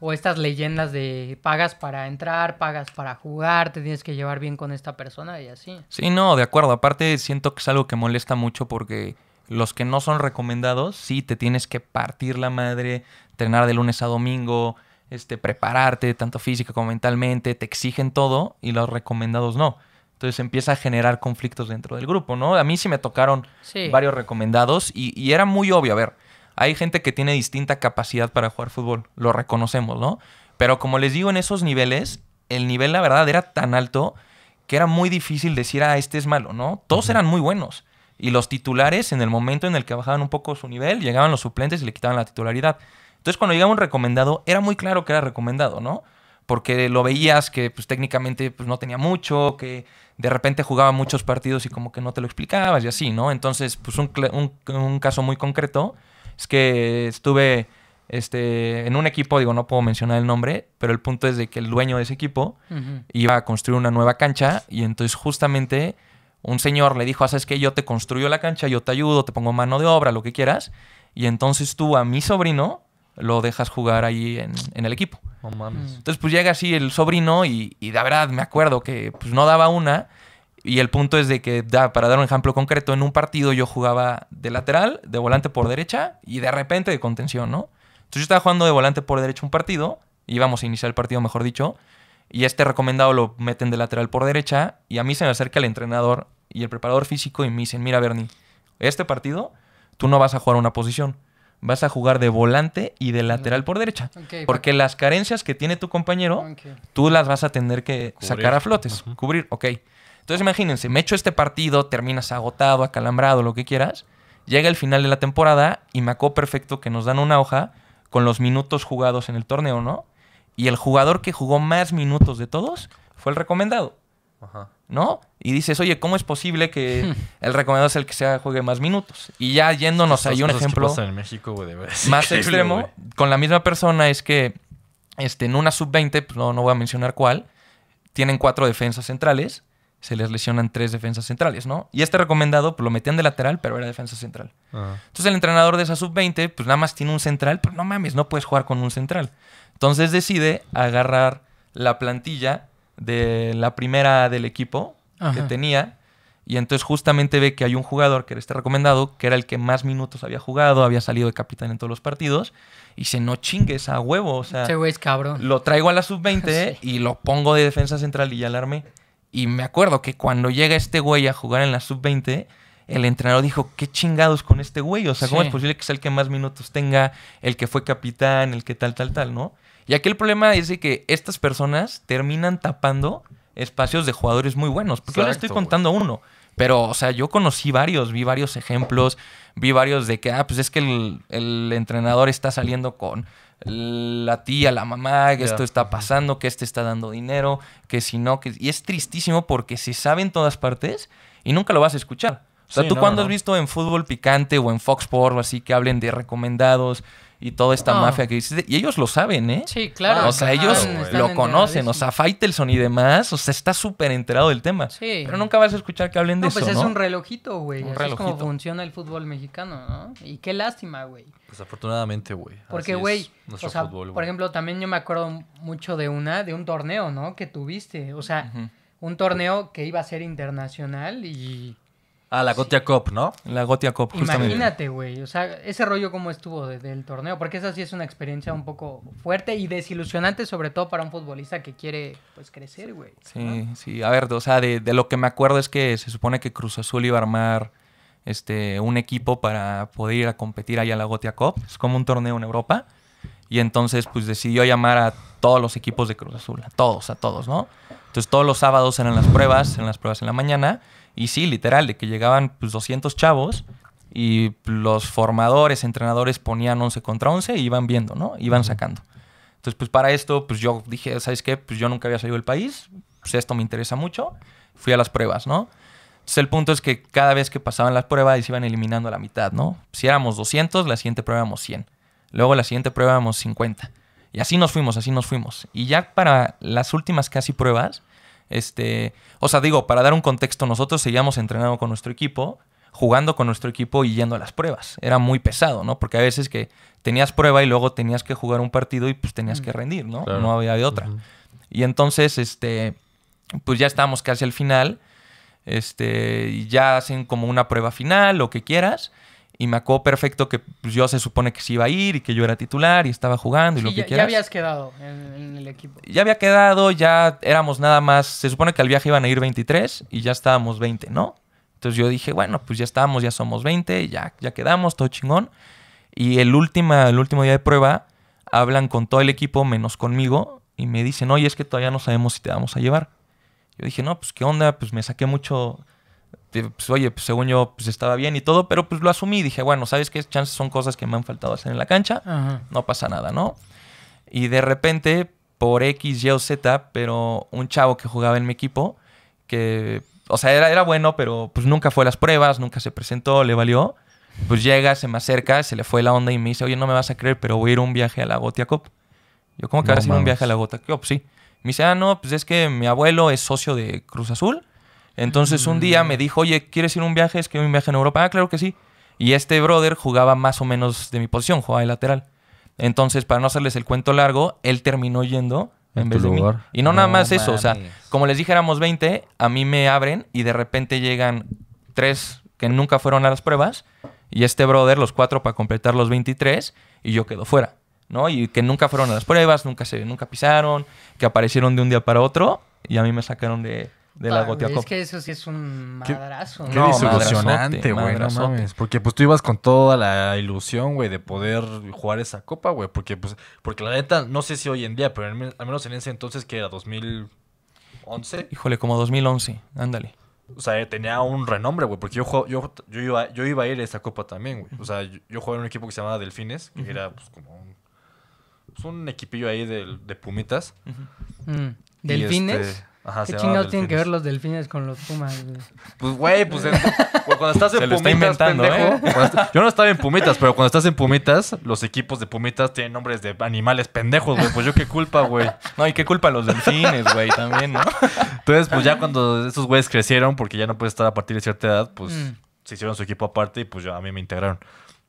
o estas leyendas de pagas para entrar, pagas para jugar, te tienes que llevar bien con esta persona y así. Sí, no, de acuerdo. Aparte siento que es algo que molesta mucho porque los que no son recomendados, sí, te tienes que partir la madre, entrenar de lunes a domingo, este, prepararte tanto física como mentalmente, te exigen todo y los recomendados no. Entonces empieza a generar conflictos dentro del grupo, ¿no? A mí sí me tocaron varios recomendados y, era muy obvio, a ver, hay gente que tiene distinta capacidad para jugar fútbol, lo reconocemos, ¿no? Pero como les digo, en esos niveles, el nivel, la verdad, era tan alto que era muy difícil decir, ah, este es malo, ¿no? Todos eran muy buenos. Y los titulares, en el momento en el que bajaban un poco su nivel, llegaban los suplentes y le quitaban la titularidad. Entonces, cuando llegaba un recomendado, era muy claro que era recomendado, ¿no? Porque lo veías que pues, técnicamente pues, no tenía mucho, que de repente jugaba muchos partidos y como que no te lo explicabas y así, ¿no? Entonces, pues un, caso muy concreto es que estuve este, en un equipo, digo, no puedo mencionar el nombre, pero el punto es de que el dueño de ese equipo iba a construir una nueva cancha y entonces justamente un señor le dijo, ah, ¿sabes qué? Yo te construyo la cancha, yo te ayudo, te pongo mano de obra, lo que quieras. Y entonces tú a mi sobrino lo dejas jugar ahí en, el equipo. Mm. Entonces, pues llega así el sobrino y, de verdad me acuerdo que pues no daba una. Y el punto es de que, da, para dar un ejemplo concreto, en un partido yo jugaba de lateral, de volante por derecha y de repente de contención, ¿no? Entonces yo estaba jugando de volante por derecha un partido, íbamos a iniciar el partido, mejor dicho, y este recomendado lo meten de lateral por derecha y a mí se me acerca el entrenador y el preparador físico y me dicen, mira Bernie, este partido tú no vas a jugar una posición, vas a jugar de volante y de lateral por derecha. porque las carencias que tiene tu compañero, tú las vas a tener que sacar a flotes, cubrir, ok. Entonces imagínense, me echo este partido, terminas agotado, acalambrado, lo que quieras, llega el final de la temporada y me acuerdo perfecto que nos dan una hoja con los minutos jugados en el torneo, ¿no? Y el jugador que jugó más minutos de todos fue el recomendado. Ajá. ¿no? Y dices, oye, ¿cómo es posible que el recomendado es el que sea juegue más minutos? Y ya yéndonos ahí un ejemplo más extremo, con la misma persona es que este, en una sub-20, pues, no, voy a mencionar cuál, tienen cuatro defensas centrales, se les lesionan tres defensas centrales, ¿no? Y este recomendado, pues, lo metían de lateral, pero era defensa central. Ah. Entonces el entrenador de esa sub-20, pues nada más tiene un central, pero pues, no mames, no puedes jugar con un central. Entonces decide agarrar la plantilla de la primera del equipo que tenía. Y entonces justamente ve que hay un jugador que le está recomendado, que era el que más minutos había jugado, había salido de capitán en todos los partidos, y se no chingues a huevo, o sea, cabrón. lo traigo a la sub-20 y lo pongo de defensa central y ya alarme. Y me acuerdo que cuando llega este güey a jugar en la sub-20, el entrenador dijo, qué chingados con este güey, o sea, ¿cómo es posible que sea el que más minutos tenga, el que fue capitán, el que tal, tal, tal, ¿no? Y aquí el problema es de que estas personas terminan tapando espacios de jugadores muy buenos. Porque yo le estoy contando uno. Pero, o sea, yo conocí varios, vi varios ejemplos, vi varios de que, ah, pues es que el, entrenador está saliendo con la tía, la mamá, que esto está pasando, que este está dando dinero, que si no, que... Y es tristísimo porque se sabe en todas partes y nunca lo vas a escuchar. O sea, tú cuando has visto en fútbol picante o en Fox Sports o así que hablen de recomendados, y toda esta mafia que existe. Y ellos lo saben, ¿eh? Sí, claro. o sea, ellos lo conocen. O sea, Faitelson y demás, o sea, está súper enterado del tema. Sí. Pero nunca vas a escuchar que hablen de eso, no, de pues es un relojito, güey. es como funciona el fútbol mexicano, ¿no? Y qué lástima, güey. Pues afortunadamente, güey. Porque, güey, o sea, por ejemplo, también yo me acuerdo mucho de una, de un torneo, ¿no? Que tuviste. O sea, un torneo que iba a ser internacional y Ah, la Gotia Cup, ¿no? La Gotia Cup, justamente. Imagínate, güey. O sea, ese rollo cómo estuvo del torneo. Porque esa sí es una experiencia un poco fuerte y desilusionante, sobre todo para un futbolista que quiere, pues, crecer, güey. Sí, sí. A ver, o sea, de, lo que me acuerdo es que se supone que Cruz Azul iba a armar este, un equipo para poder ir a competir allá a la Gotia Cup. Es como un torneo en Europa. Y entonces, pues, decidió llamar a todos los equipos de Cruz Azul. A todos, a todos, ¿no? Entonces, todos los sábados eran las pruebas, eran las pruebas en la mañana y sí, literal, de que llegaban 200 pues, chavos y los formadores, entrenadores ponían 11 contra 11 y iban viendo, ¿no? Iban sacando. Entonces, pues para esto, pues yo dije, ¿sabes qué? Pues yo nunca había salido del país, pues esto me interesa mucho. Fui a las pruebas, ¿no? Entonces el punto es que cada vez que pasaban las pruebas se iban eliminando la mitad, ¿no? Si éramos 200, la siguiente prueba éramos 100. Luego la siguiente prueba éramos 50. Y así nos fuimos, así nos fuimos. Y ya para las últimas casi pruebas, este, o sea, digo, para dar un contexto, nosotros seguíamos entrenando con nuestro equipo, jugando con nuestro equipo y yendo a las pruebas. Era muy pesado, ¿no? Porque a veces que tenías prueba y luego tenías que jugar un partido y pues tenías que rendir, ¿no? No había de otra. Y entonces, este, pues ya estábamos casi al final. Este, y ya hacen como una prueba final, lo que quieras. Y me acuerdo perfecto que pues, yo se supone que se iba a ir y que yo era titular y estaba jugando y lo que quieras. Ya habías quedado en, el equipo. Ya había quedado, ya éramos nada más. Se supone que al viaje iban a ir 23 y ya estábamos 20, ¿no? Entonces yo dije, bueno, pues ya estábamos, ya somos 20, ya, ya quedamos, todo chingón. Y el, el último día de prueba hablan con todo el equipo menos conmigo y me dicen, oye, es que todavía no sabemos si te vamos a llevar. Yo dije, no, pues qué onda, pues me saqué mucho pues, oye, pues, según yo, pues estaba bien y todo, pero pues lo asumí. Dije, bueno, ¿sabes qué? Chances son cosas que me han faltado hacer en la cancha. No pasa nada, ¿no? Y de repente, por X, Y o Z, pero un chavo que jugaba en mi equipo, que, o sea, era, bueno, pero pues nunca fue a las pruebas, nunca se presentó, le valió. Pues llega, se me acerca, se le fue la onda y me dice, oye, no me vas a creer, pero voy a ir un viaje a la Gotia Cup. Yo, como que no, a ir un viaje a la Gotia Cup? Sí. Me dice, ah, no, pues es que mi abuelo es socio de Cruz Azul entonces un día me mm. dijo, oye, ¿quieres ir a un viaje? Es que un viaje en Europa. Ah, claro que sí. Y este brother jugaba más o menos de mi posición, jugaba de lateral. Entonces, para no hacerles el cuento largo, él terminó yendo en, vez de mí. Y no, nada más eso, o sea, como les dije, éramos 20, a mí me abren y de repente llegan tres que nunca fueron a las pruebas y este brother, los cuatro para completar los 23 y yo quedo fuera, ¿no? Y que nunca fueron a las pruebas, nunca, se, nunca pisaron, que aparecieron de un día para otro y a mí me sacaron de la Es que eso sí es un madrazo. Qué, qué güey. No mames. Porque pues tú ibas con toda la ilusión, güey, de poder jugar esa copa, güey. Porque, pues, porque la neta, no sé si hoy en día, pero al menos en ese entonces que era 2011. Híjole, como 2011. Ándale. O sea, tenía un renombre, güey, porque yo, yo, iba, yo iba a ir a esa copa también, güey. O sea, yo, jugaba en un equipo que se llamaba Delfines, que era pues, como un, pues, un equipillo ahí de, pumitas. Mm. ¿Delfines? Este, ¿Qué chingados tienen que ver los delfines con los pumas? Pues, güey, pues, pues cuando estás en pumitas, está pendejo. ¿eh? yo no estaba en pumitas, pero cuando estás en pumitas, los equipos de pumitas tienen nombres de animales pendejos, güey. Pues yo qué culpa, güey. No, y qué culpa los delfines, güey, también, ¿no? Entonces, pues ya cuando esos güeyes crecieron, porque ya no puedes estar a partir de cierta edad, pues mm. se hicieron su equipo aparte y pues yo, a mí me integraron.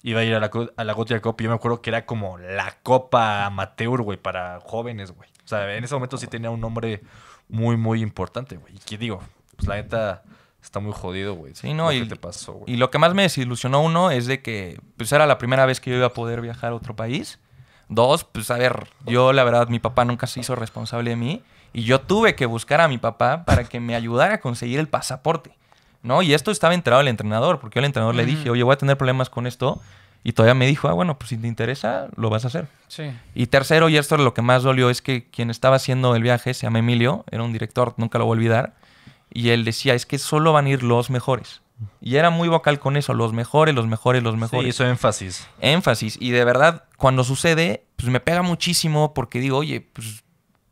Iba a ir a la, a la y yo me acuerdo que era como la copa amateur, güey, para jóvenes, güey. O sea, en ese momento sí tenía un nombre muy, muy importante, güey. Y que digo, pues la neta está muy jodido, güey. Sí, no, te pasó, güey. y lo que más me desilusionó uno es de que pues era la primera vez que yo iba a poder viajar a otro país. Dos, pues a ver, yo la verdad mi papá nunca se hizo responsable de mí y yo tuve que buscar a mi papá para que me ayudara a conseguir el pasaporte. ¿No? Y esto estaba enterado el entrenador, porque yo al entrenador le dije, "Oye, voy a tener problemas con esto." Y todavía me dijo, ah, bueno, pues si te interesa, lo vas a hacer. Sí. Y tercero, y esto es lo que más dolió, es que quien estaba haciendo el viaje, se llama Emilio, era un director, nunca lo voy a olvidar, y él decía, es que solo van a ir los mejores. Y era muy vocal con eso, los mejores, los mejores, los mejores. Sí, hizo énfasis. Énfasis. Y de verdad, cuando sucede, pues me pega muchísimo porque digo, oye, pues,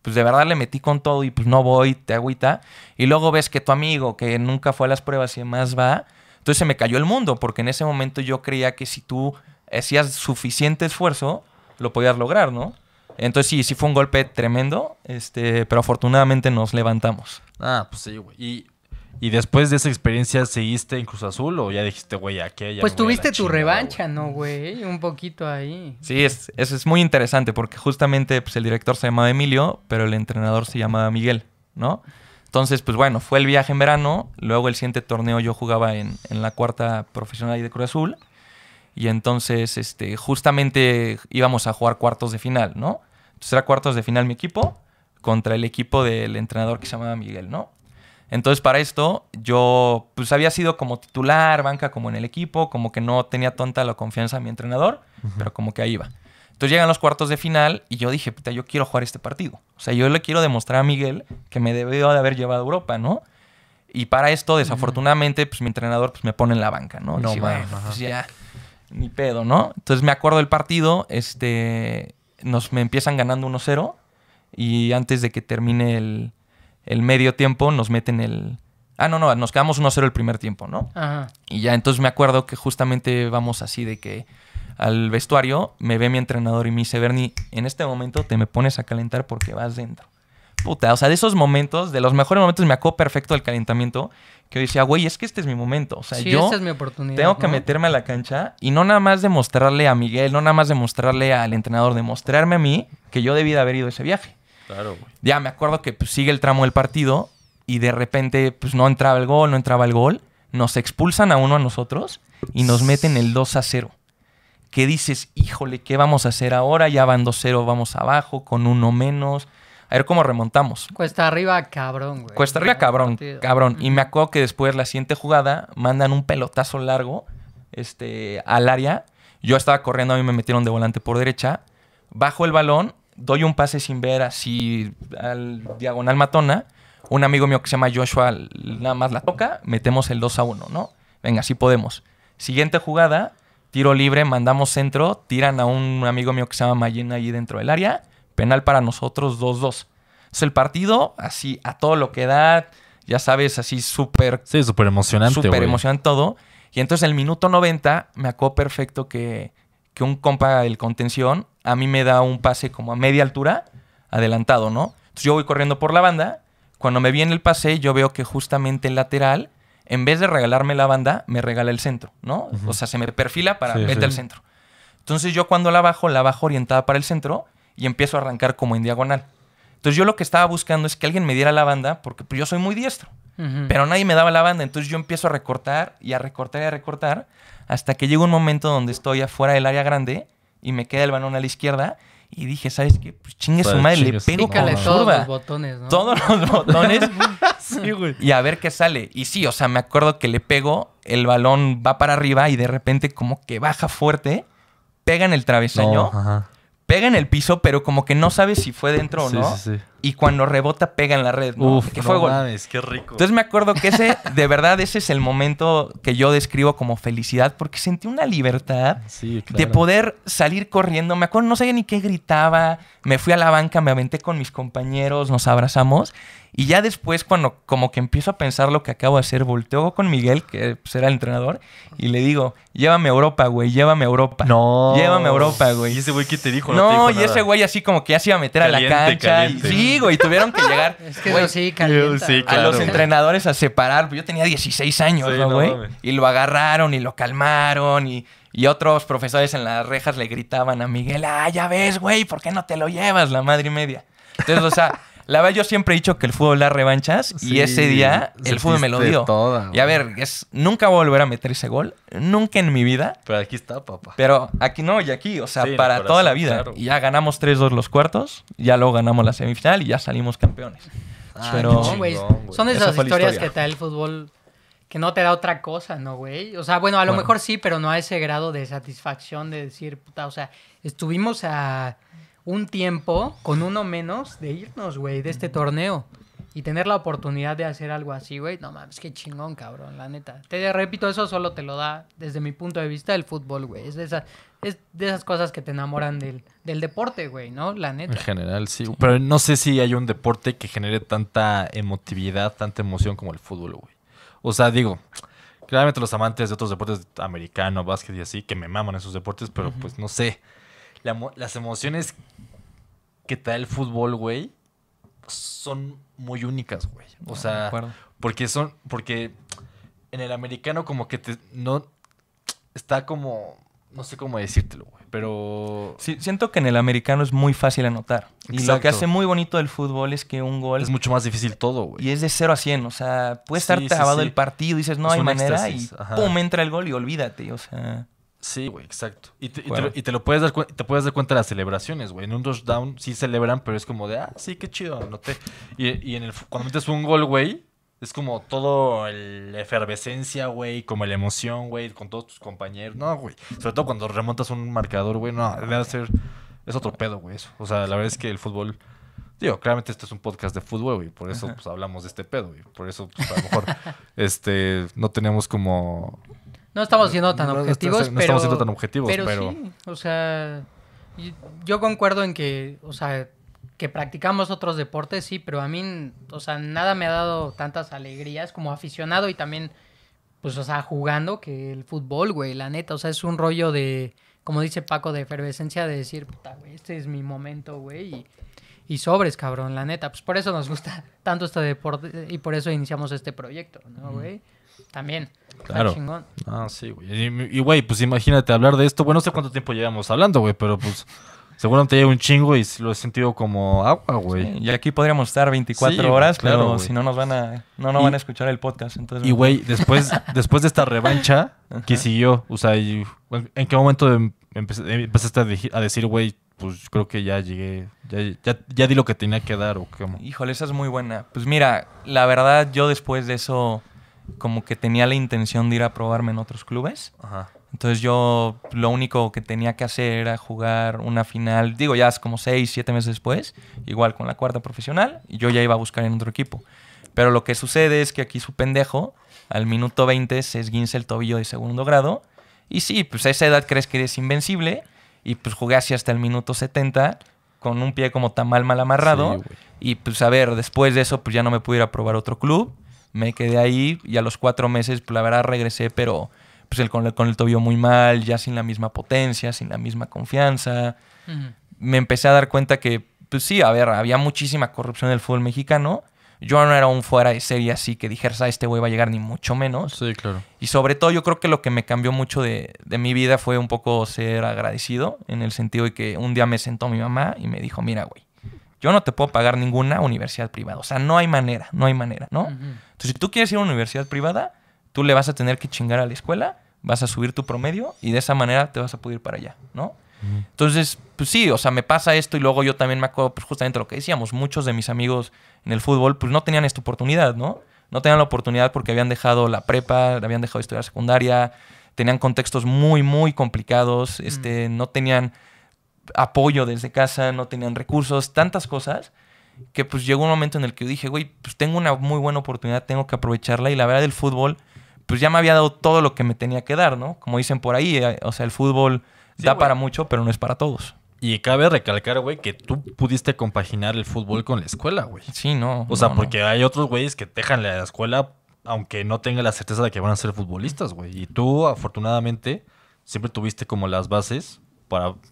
pues de verdad le metí con todo y pues no voy, te agüita. Y luego ves que tu amigo, que nunca fue a las pruebas y demás va, entonces se me cayó el mundo, porque en ese momento yo creía que si tú hacías suficiente esfuerzo, lo podías lograr, ¿no? Entonces sí, sí fue un golpe tremendo, este, pero afortunadamente nos levantamos. Ah, pues sí, güey. Y, y después de esa experiencia, ¿seguiste en Cruz Azul o ya dijiste, güey, qué? Pues tuviste tu revancha, ¿no, güey? Un poquito ahí. Sí, es, eso es muy interesante porque justamente pues, el director se llamaba Emilio, pero el entrenador se llamaba Miguel, ¿no? Entonces, pues bueno, fue el viaje en verano. Luego el siguiente torneo yo jugaba en, en la cuarta profesional de Cruz Azul. Y entonces, este, justamente íbamos a jugar cuartos de final, ¿no? Entonces era cuartos de final mi equipo contra el equipo del entrenador que se llamaba Miguel, ¿no? Entonces para esto yo pues había sido como titular, banca como en el equipo, como que no tenía tonta la confianza en mi entrenador, pero como que ahí iba. Entonces llegan los cuartos de final y yo dije, puta, yo quiero jugar este partido. O sea, yo le quiero demostrar a Miguel que me debió de haber llevado a Europa, ¿no? Y para esto, desafortunadamente, pues mi entrenador pues, me pone en la banca, ¿no? No, pues ya, ni pedo, ¿no? Entonces me acuerdo del partido, este, nos me empiezan ganando 1-0 y antes de que termine el, el medio tiempo nos meten el... Ah, no, no, nos quedamos 1-0 el primer tiempo, ¿no? Ajá. Y ya entonces me acuerdo que justamente vamos así de que al vestuario, me ve mi entrenador y me dice, Bernie, en este momento te me pones a calentar porque vas dentro. Puta, o sea, de esos momentos, de los mejores momentos, me acuerdo perfecto el calentamiento, que yo decía, güey, es que este es mi momento. O sea, yo oportunidad, tengo que meterme a la cancha y no nada más demostrarle a Miguel, no nada más demostrarle al entrenador, demostrarme a mí que yo debía haber ido ese viaje. Claro, güey. Ya me acuerdo que pues, sigue el tramo del partido y de repente pues no entraba el gol, no entraba el gol, nos expulsan a uno a nosotros y nos meten el 2 a 0 que dices, híjole, ¿qué vamos a hacer ahora? Ya van dos 0 vamos abajo, con uno menos. A ver cómo remontamos. Cuesta arriba, cabrón, güey. Cuesta arriba, cabrón, cabrón. Y me acuerdo que después, la siguiente jugada, mandan un pelotazo largo este, al área. Yo estaba corriendo, a mí me metieron de volante por derecha. Bajo el balón, doy un pase sin ver así al diagonal matona. Un amigo mío que se llama Joshua nada más la toca, metemos el 2 a 1, ¿no? Venga, así podemos. Siguiente jugada, tiro libre, mandamos centro, tiran a un amigo mío que se llama Mayen ahí dentro del área, penal para nosotros 2-2. Es el partido, así, a todo lo que da, ya sabes, así súper... Sí, súper emocionante. Súper emocionante todo. Y entonces el minuto 90 me acuerdo perfecto que, que un compa del contención a mí me da un pase como a media altura, adelantado, ¿no? Entonces yo voy corriendo por la banda, cuando me viene el pase yo veo que justamente el lateral en vez de regalarme la banda, me regala el centro, ¿no? O sea, se me perfila para meter el centro. Entonces yo cuando la bajo, la bajo orientada para el centro y empiezo a arrancar como en diagonal. Entonces yo lo que estaba buscando es que alguien me diera la banda, porque pues, yo soy muy diestro, pero nadie me daba la banda, entonces yo empiezo a recortar y a recortar y a recortar, hasta que llega un momento donde estoy afuera del área grande y me queda el balón a la izquierda y dije, ¿sabes qué? Pues chingue su pues, madre, le pego Todos los botones, ¿no? Todos los botones Y a ver qué sale. Y sí, o sea, me acuerdo que le pego, el balón va para arriba y de repente como que baja fuerte, pega en el travesaño, pega en el piso, pero como que no sabe si fue dentro o no y cuando rebota pega en la red. Uf, qué no qué rico. Entonces me acuerdo que ese, de verdad, ese es el momento que yo describo como felicidad porque sentí una libertad de poder salir corriendo. Me acuerdo, no sabía ni qué gritaba. Me fui a la banca, me aventé con mis compañeros, nos abrazamos. Y ya después, cuando como que empiezo a pensar lo que acabo de hacer, volteo con Miguel, que pues, era el entrenador, y le digo, llévame a Europa, güey, llévame a Europa. No. Llévame a Europa, güey. ¿Y ese güey qué te dijo? No, y ese güey así como que ya se iba a meter a la cancha. sí, y tuvieron que llegar. A los entrenadores a separar. Yo tenía 16 años, y lo agarraron y lo calmaron y, y, otros profesores en las rejas le gritaban a Miguel, ah, ya ves, güey, ¿por qué no te lo llevas la madre media? Entonces, o sea, la verdad, yo siempre he dicho que el fútbol da revanchas y ese día el fútbol me lo dio. Toda, y a ver, es, nunca voy a volver a meter ese gol, nunca en mi vida. Pero aquí está, papá. Pero aquí no, y aquí, o sea, para toda la vida. ya ganamos 3-2 los cuartos, ya luego ganamos la semifinal y ya salimos campeones. son esas historias que te da el fútbol que no te da otra cosa, ¿no, güey? O sea, bueno, a lo mejor sí, pero no a ese grado de satisfacción de decir, puta, o sea, estuvimos a un tiempo con uno menos de irnos, güey, de este torneo. Y tener la oportunidad de hacer algo así, güey, no mames, qué chingón, cabrón, la neta. Te repito, eso solo te lo da, desde mi punto de vista, el fútbol, güey. Es de esas, es de esas cosas que te enamoran del, del deporte, güey, ¿no? La neta. En general, sí. Pero no sé si hay un deporte que genere tanta emotividad, tanta emoción como el fútbol, güey. O sea, digo, claramente los amantes de otros deportes, americano, básquet y así, que me maman esos deportes, pero pues no sé las emociones que te da el fútbol, güey, son muy únicas, güey. O ah, sea, porque son, porque en el americano como que te, no, está como, no sé cómo decírtelo, güey, pero... Sí, siento que en el americano es muy fácil anotar. Y lo que hace muy bonito del fútbol es que un gol... Es mucho más difícil todo, güey. Y es de 0 a 100, o sea, puede estar trabado el partido, y dices, no hay manera, y pum, entra el gol y olvídate, o sea... Sí, güey, exacto. Y te, lo, puedes dar, te puedes dar cuenta de las celebraciones, güey. En un touchdown sí celebran, pero es como de, ah, sí, qué chido, anoté. Y, y en el, cuando metes un gol, güey, es como todo la efervescencia, güey, como la emoción, güey, con todos tus compañeros. No, güey. Sobre todo cuando remontas un marcador, güey, no, debe ser. Es otro pedo, güey, eso. O sea, la verdad es que el fútbol. Digo, claramente esto es un podcast de fútbol, güey. Por eso pues, hablamos de este pedo, güey. Por eso, pues, a lo mejor, este, no tenemos como no estamos siendo tan objetivos. pero, Sí, o sea, yo concuerdo en que, o sea, que practicamos otros deportes, sí, pero a mí, o sea, nada me ha dado tantas alegrías como aficionado y también, pues, o sea, jugando que el fútbol, güey, la neta. O sea, es un rollo de, como dice Paco, de efervescencia de decir, puta, güey, este es mi momento, güey. Y, sobres, cabrón, la neta. Pues por eso nos gusta tanto este deporte y por eso iniciamos este proyecto, ¿no, güey? También. Claro. Ah, sí, güey. Y, güey, pues imagínate hablar de esto. Bueno, no sé cuánto tiempo llevamos hablando, güey, pero pues seguramente llevo un chingo y lo he sentido como agua, güey. y aquí podríamos estar 24 horas, claro, pero si no nos van a no, no van a escuchar el podcast. Entonces, y, güey, después, después de esta revancha, que siguió? O sea, ¿en qué momento em, empezaste a decir, güey, pues creo que ya llegué, ya, di lo que tenía que dar o qué? Híjole, esa es muy buena. Pues mira, la verdad, yo después de eso como que tenía la intención de ir a probarme en otros clubes. Entonces yo lo único que tenía que hacer era jugar una final, digo ya es como seis, siete meses después, igual con la cuarta profesional, y yo ya iba a buscar en otro equipo. Pero lo que sucede es que aquí su pendejo, al minuto 20, se esguince el tobillo de segundo grado, y sí, pues a esa edad crees que eres invencible, y pues jugué así hasta el minuto 70, con un pie como tan mal mal amarrado, y pues a ver, después de eso pues ya no me pude ir a probar otro club, me quedé ahí y a los cuatro meses, pues, la verdad, regresé, pero pues el, con, el, con tobillo muy mal, ya sin la misma potencia, sin la misma confianza. Me empecé a dar cuenta que, pues sí, a ver, había muchísima corrupción en el fútbol mexicano. Yo no era un fuera de serie así que dijera, a ah, este güey va a llegar ni mucho menos. Sí, claro. Y sobre todo yo creo que lo que me cambió mucho de, de, mi vida fue un poco ser agradecido, en el sentido de que un día me sentó mi mamá y me dijo, mira, güey, yo no te puedo pagar ninguna universidad privada. O sea, no hay manera, no hay manera, ¿no? Entonces, si tú quieres ir a una universidad privada, tú le vas a tener que chingar a la escuela, vas a subir tu promedio y de esa manera te vas a poder ir para allá, ¿no? Entonces, pues sí, o sea, me pasa esto y luego yo también me acuerdo pues, justamente lo que decíamos, muchos de mis amigos en el fútbol pues no tenían esta oportunidad, ¿no? No tenían la oportunidad porque habían dejado la prepa, habían dejado de estudiar secundaria, tenían contextos muy, muy complicados, este, no tenían apoyo desde casa, no tenían recursos, tantas cosas, que pues llegó un momento en el que dije, güey, pues tengo una muy buena oportunidad, tengo que aprovecharla y la verdad el fútbol, pues ya me había dado todo lo que me tenía que dar, ¿no? Como dicen por ahí, eh, o sea, el fútbol da para mucho, pero no es para todos. Y cabe recalcar, güey, que tú pudiste compaginar el fútbol con la escuela, güey. Sí, no. O sea, porque hay otros güeyes que dejan la escuela aunque no tengan la certeza de que van a ser futbolistas, güey. Y tú, afortunadamente, siempre tuviste como las bases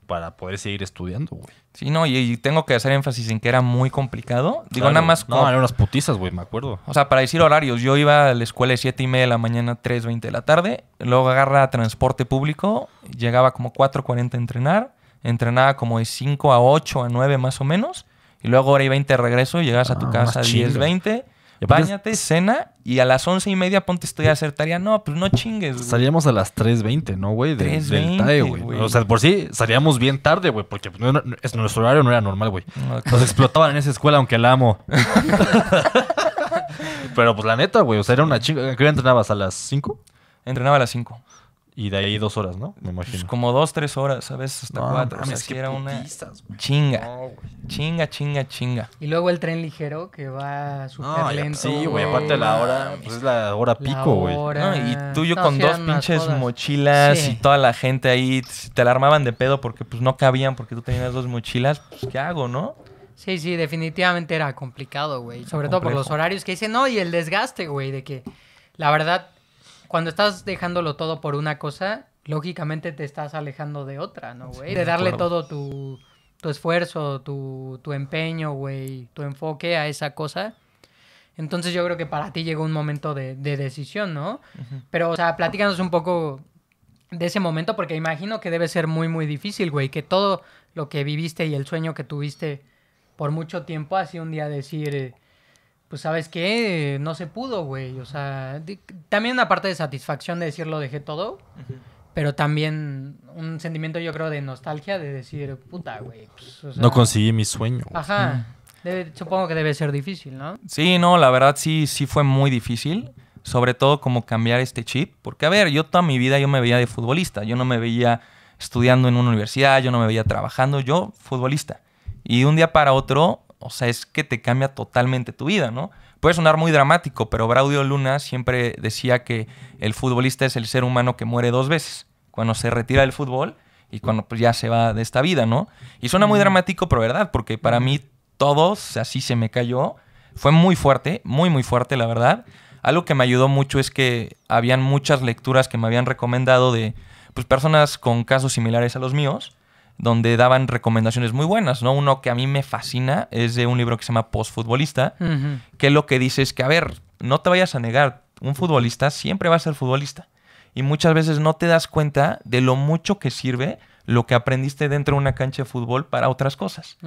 para, poder seguir estudiando, güey. Sí, no, y, tengo que hacer énfasis en que era muy complicado. Digo, nada más. No, eran unas putizas, güey, me acuerdo. O sea, para decir horarios, yo iba a la escuela de 7 y media de la mañana, 3.20 de la tarde. Luego agarra transporte público, llegaba como 4.40 a entrenar. Entrenaba como de 5 a 8 a 9 más o menos. Y luego hora y 20 de regreso, Llegabas a tu ah, casa a 10.20 Báñate, cena y a las once y media ponte estoy a hacer tarea. No, pues no chingues, Salíamos a las 3.20, ¿no, güey? De, 3.20, güey. O sea, por sí salíamos bien tarde, güey, porque pues, no, nuestro horario no era normal, güey. Nos explotaban en esa escuela, aunque la amo. Pero pues la neta, güey, o sea, era una chinga. qué hora entrenabas? ¿A las 5? Entrenaba a las 5. Y de ahí dos horas, ¿no? Me pues imagino. Pues como dos, tres horas, ¿sabes? Hasta cuatro. O era una. Chinga. chinga, chinga, chinga. Y luego el tren ligero que va súper lento. Sí, güey. Aparte la hora, pues es la hora pico, güey. y tú y yo con dos pinches mochilas y toda la gente ahí te alarmaban de pedo porque pues no cabían porque tú tenías dos mochilas. Pues, ¿qué hago, no? Sí, sí, definitivamente era complicado, güey. Sobre todo por los horarios que dicen, no, y el desgaste, güey, de que la verdad cuando estás dejándolo todo por una cosa, lógicamente te estás alejando de otra, ¿no, güey? de darle todo tu, tu esfuerzo, tu, tu empeño, güey, tu enfoque a esa cosa. Entonces yo creo que para ti llegó un momento de, de decisión, ¿no? Pero, o sea, platícanos un poco de ese momento, porque imagino que debe ser muy, muy difícil, güey, que todo lo que viviste y el sueño que tuviste por mucho tiempo, así un día decir, eh, pues sabes qué, no se pudo, güey. O sea, también una parte de satisfacción de decir lo dejé todo, pero también un sentimiento yo creo de nostalgia de decir, puta, güey. Pues, no conseguí mi sueño. Ajá. supongo que debe ser difícil, ¿no? Sí, no, la verdad sí, sí fue muy difícil. Sobre todo como cambiar este chip. Porque, a ver, yo toda mi vida yo me veía de futbolista. Yo no me veía estudiando en una universidad, yo no me veía trabajando, yo futbolista. Y de un día para otro o sea, es que te cambia totalmente tu vida, ¿no? Puede sonar muy dramático, pero Braudio Luna siempre decía que el futbolista es el ser humano que muere dos veces, cuando se retira del fútbol y cuando pues, ya se va de esta vida, ¿no? Y suena muy dramático, pero verdad, porque para mí todos, así se me cayó, fue muy fuerte, muy, muy fuerte, la verdad. Algo que me ayudó mucho es que habían muchas lecturas que me habían recomendado de pues, personas con casos similares a los míos donde daban recomendaciones muy buenas, ¿no? Uno que a mí me fascina es de un libro que se llama Postfutbolista, que lo que dice es que, a ver, no te vayas a negar, un futbolista siempre va a ser futbolista. Y muchas veces no te das cuenta de lo mucho que sirve lo que aprendiste dentro de una cancha de fútbol para otras cosas.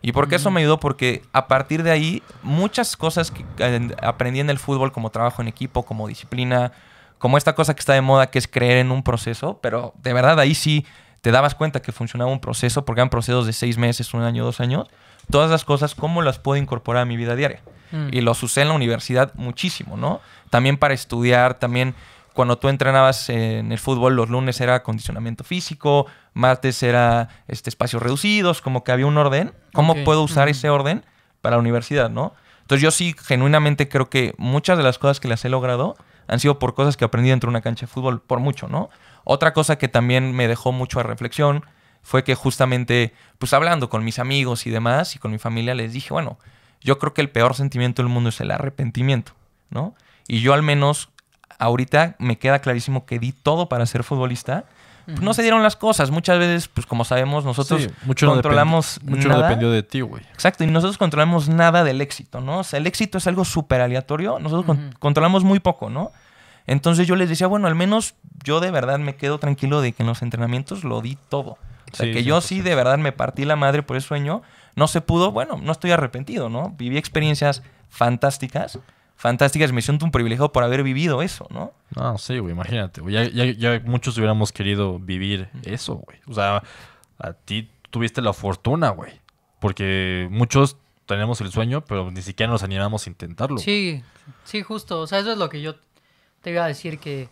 ¿Y porque eso me ayudó? Porque a partir de ahí, muchas cosas que eh, aprendí en el fútbol, como trabajo en equipo, como disciplina, como esta cosa que está de moda, que es creer en un proceso, pero de verdad ahí sí te dabas cuenta que funcionaba un proceso, porque eran procesos de seis meses, un año, dos años, todas las cosas, ¿cómo las puedo incorporar a mi vida diaria? Mm. Y los usé en la universidad muchísimo, ¿no? También para estudiar, también cuando tú entrenabas en el fútbol, los lunes era condicionamiento físico, martes era este, espacios reducidos, como que había un orden. ¿Cómo puedo usar mm. ese orden para la universidad, no? Entonces yo sí, genuinamente creo que muchas de las cosas que las he logrado han sido por cosas que aprendí dentro de una cancha de fútbol, por mucho, ¿no? Otra cosa que también me dejó mucho a reflexión fue que justamente, pues hablando con mis amigos y demás y con mi familia, les dije, bueno, yo creo que el peor sentimiento del mundo es el arrepentimiento, ¿no? Y yo al menos ahorita me queda clarísimo que di todo para ser futbolista. Pues, no se dieron las cosas. Muchas veces, pues como sabemos, nosotros controlamos mucho no dependió de ti, güey. Exacto, y nosotros controlamos nada del éxito, ¿no? O sea, el éxito es algo súper aleatorio. Nosotros controlamos muy poco, ¿no? Entonces yo les decía, bueno, al menos yo de verdad me quedo tranquilo de que en los entrenamientos lo di todo. O sea, que yo sí de verdad me partí la madre por el sueño. No se pudo, bueno, no estoy arrepentido, ¿no? Viví experiencias fantásticas fantásticas. Me siento un privilegio por haber vivido eso, ¿no? No, sí, güey, imagínate. Ya, muchos hubiéramos querido vivir eso, güey. O sea, a ti tuviste la fortuna, güey. Porque muchos tenemos el sueño, pero ni siquiera nos animamos a intentarlo. Sí, sí, justo. O sea, eso es lo que yo te iba a decir que,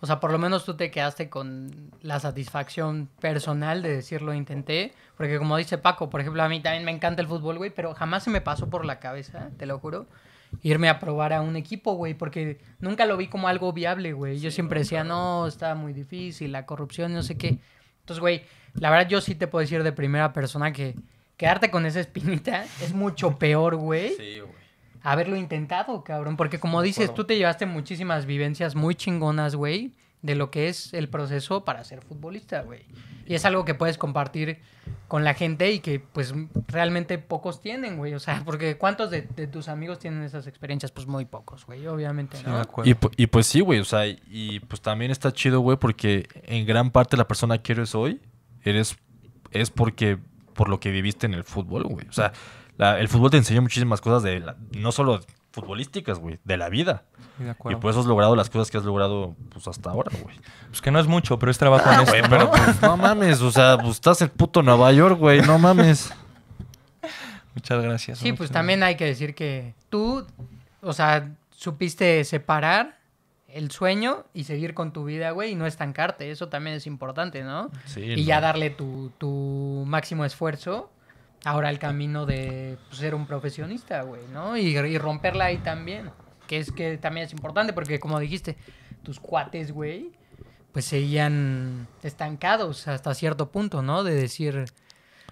o sea, por lo menos tú te quedaste con la satisfacción personal de decirlo, intenté, porque como dice Paco, por ejemplo, a mí también me encanta el fútbol, güey, pero jamás se me pasó por la cabeza, te lo juro, irme a probar a un equipo, güey, porque nunca lo vi como algo viable, güey. Yo siempre decía, no, está muy difícil, la corrupción, no sé qué. Entonces, güey, la verdad yo sí te puedo decir de primera persona que quedarte con esa espinita es mucho peor, güey. Sí, güey haberlo intentado, cabrón. Porque como dices, tú te llevaste muchísimas vivencias muy chingonas, güey, de lo que es el proceso para ser futbolista, güey. Y es algo que puedes compartir con la gente y que, pues, realmente pocos tienen, güey. O sea, porque ¿cuántos de, tus amigos tienen esas experiencias? Pues muy pocos, güey, obviamente. ¿no? Y, y, pues sí, güey, o sea, y pues también está chido, güey, porque en gran parte la persona que eres hoy, eres, es porque, por lo que viviste en el fútbol, güey. O sea, el fútbol te enseña muchísimas cosas, de no solo futbolísticas, güey, de la vida. y por pues eso has logrado las cosas que has logrado pues, hasta ahora, güey. Pues que no es mucho, pero es trabajo ah, en eso. Pues, ¿no? mames, o sea, estás el puto Nueva York, güey, no mames. Muchas gracias. Sí, pues también hay que decir que tú, o sea, supiste separar el sueño y seguir con tu vida, güey, y no estancarte. Eso también es importante, ¿no? Sí. Y ya darle tu, tu máximo esfuerzo ahora el camino de pues, ser un profesionista, güey, ¿no? Y, romperla ahí también, que es que también es importante porque como dijiste, tus cuates, güey, pues seguían estancados hasta cierto punto, ¿no? De decir,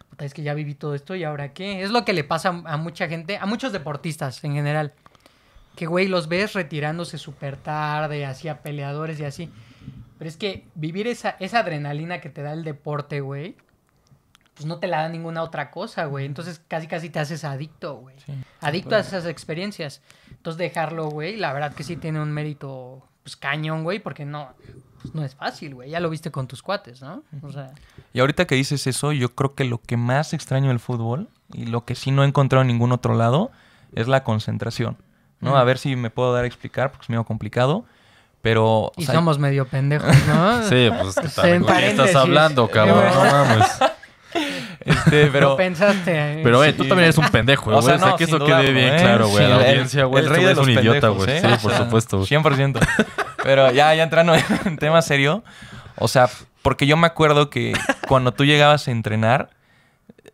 Puta, es que ya viví todo esto y ahora qué. Es lo que le pasa a mucha gente, a muchos deportistas en general. Que, güey, los ves retirándose súper tarde, así peleadores y así. Pero es que vivir esa adrenalina que te da el deporte, güey, pues no te la da ninguna otra cosa, güey. Entonces casi casi te haces adicto, güey. adicto a esas experiencias. Entonces dejarlo, güey, la verdad que sí tiene un mérito, pues cañón, güey, porque no, pues, no es fácil, güey. Ya lo viste con tus cuates, ¿no? O sea... Y ahorita que dices eso, yo creo que lo que más extraño del fútbol y lo que sí no he encontrado en ningún otro lado es la concentración. ¿no? A ver si me puedo dar a explicar, porque es medio complicado. Pero. Y somos medio pendejos, ¿no? sí, pues. estás hablando, cabrón? no mames. Este, pero, Lo pensaste. Eh, pero, eh, tú también eres un pendejo, O sea, que eso quede bien ¿eh? claro, güey. la audiencia, güey. El, rey es un idiota, güey. Sí, por supuesto. 100%. Pero ya, ya entrando en tema serio. O sea, porque yo me acuerdo que cuando tú llegabas a entrenar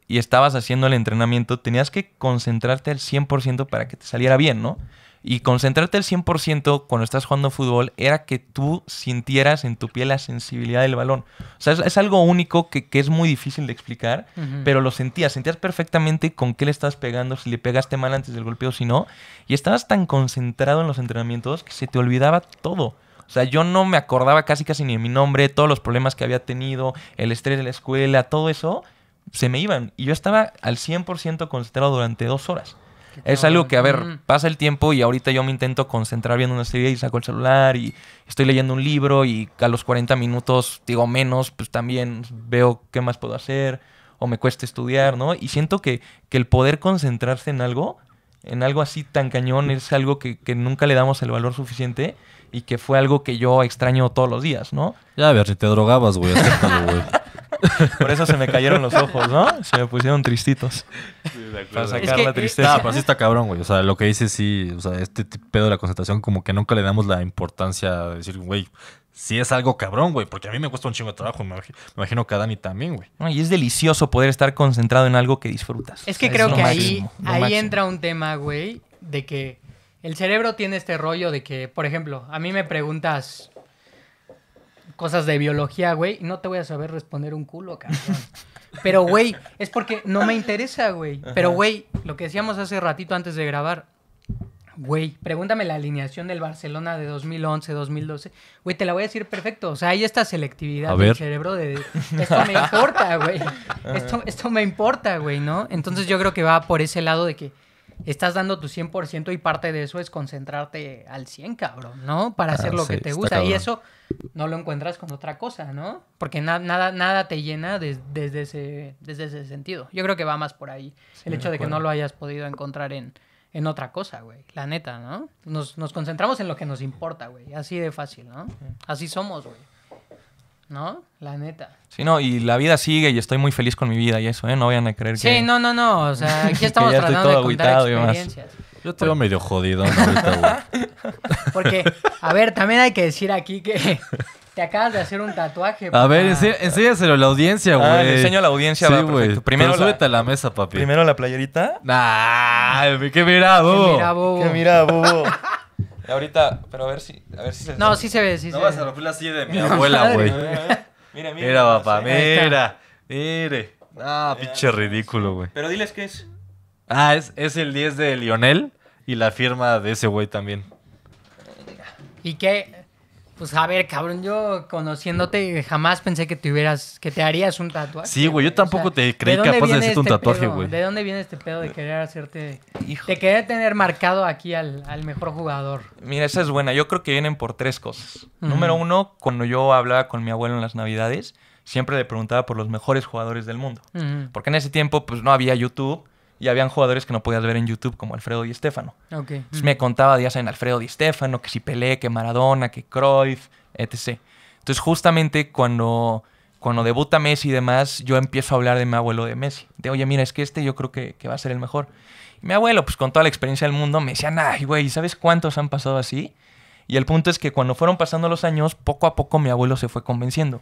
y estabas haciendo el entrenamiento, tenías que concentrarte al 100% para que te saliera bien, ¿no? Y concentrarte al 100% cuando estás jugando fútbol era que tú sintieras en tu piel la sensibilidad del balón. O sea, es, algo único que, que, es muy difícil de explicar, pero lo sentías. Sentías perfectamente con qué le estabas pegando, si le pegaste mal antes del golpeo o si no. Y estabas tan concentrado en los entrenamientos que se te olvidaba todo. O sea, yo no me acordaba casi casi ni de mi nombre, todos los problemas que había tenido, el estrés de la escuela, todo eso, se me iban. Y yo estaba al 100% concentrado durante dos horas es algo que, a ver, pasa el tiempo y ahorita yo me intento concentrar viendo una serie y saco el celular y estoy leyendo un libro y a los 40 minutos, digo menos, pues también veo qué más puedo hacer o me cuesta estudiar, ¿no? Y siento que, el poder concentrarse en algo, en algo así tan cañón, es algo que, nunca le damos el valor suficiente y que fue algo que yo extraño todos los días, ¿no? Ya, a ver, si te drogabas, güey, acéptalo, güey. Por eso se me cayeron los ojos, ¿no? Se me pusieron tristitos. para sacar la eh, tristeza. Ah, sí está cabrón, güey. O sea, lo que dice sí, o sea, este pedo de la concentración, como que nunca le damos la importancia de decir, güey, sí es algo cabrón, güey, porque a mí me cuesta un chingo de trabajo, me imagino, que a Dani también, güey. y es delicioso poder estar concentrado en algo que disfrutas. Es que creo que ahí, ahí entra un tema, güey, de que el cerebro tiene este rollo de que, por ejemplo, a mí me preguntas cosas de biología, güey, no te voy a saber responder un culo, cabrón. Pero, güey, es porque no me interesa, güey. Pero, güey, lo que decíamos hace ratito antes de grabar, güey, pregúntame la alineación del Barcelona de 2011, 2012. Güey, te la voy a decir perfecto. O sea, hay esta selectividad del cerebro de, esto me importa, güey. esto me importa, güey, ¿no? Entonces yo creo que va por ese lado de que estás dando tu 100% y parte de eso es concentrarte al 100, cabrón, ¿no? Para hacer ah, lo que te gusta. Y eso no lo encuentras con otra cosa, ¿no? Porque nada, nada te llena desde, ese, desde ese sentido. Yo creo que va más por ahí. el hecho de que no lo hayas podido encontrar en, en otra cosa, güey. La neta, ¿no? Nos, nos concentramos en lo que nos importa, güey. Así de fácil, ¿no? Así somos, güey. ¿no? La neta. Sí, no, y la vida sigue y estoy muy feliz con mi vida y eso, ¿eh? No vayan a creer que... Sí, no, no, no, o sea, aquí estamos ya tratando de contar experiencias. Yo estoy medio jodido Porque, a ver, también hay que decir aquí que te acabas de hacer un tatuaje. A ver, enséñaselo a la audiencia, ah, güey. Ah, enseño a la audiencia, sí, güey. Primero a la mesa, papi. Primero la playerita. Nah, qué mira, bobo. Qué mira, bobo. Qué mira, Ahorita, pero a ver si, a ver si se No, sí se ve, sí se ve. No vas a romper la silla de mi abuela, güey. Mira, mira, mira. papá, mira. Mire. Ah, pinche ridículo, güey. Pero diles qué es. Ah, es, es el 10 de Lionel y la firma de ese güey también. ¿Y qué? Pues a ver, cabrón, yo conociéndote jamás pensé que te hubieras, que te harías un tatuaje. Sí, güey, yo tampoco te creí capaz de hacerte un este tatuaje, güey. ¿De dónde viene este pedo de querer hacerte, Hijo. de querer tener marcado aquí al, mejor jugador? Mira, esa es buena. Yo creo que vienen por tres cosas. Número uno, cuando yo hablaba con mi abuelo en las navidades, siempre le preguntaba por los mejores jugadores del mundo. Porque en ese tiempo, pues no había YouTube y habían jugadores que no podías ver en YouTube como Alfredo y Stéfano. Entonces me contaba días en Alfredo Di Stéfano, que si Pelé, que Maradona, que Cruyff, etc. Entonces justamente cuando, cuando debuta Messi y demás, yo empiezo a hablar de mi abuelo de Messi. De, oye, mira, es que este yo creo que, que va a ser el mejor. Y mi abuelo, pues con toda la experiencia del mundo, me decía, ay, güey, ¿sabes cuántos han pasado así? Y el punto es que cuando fueron pasando los años, poco a poco mi abuelo se fue convenciendo.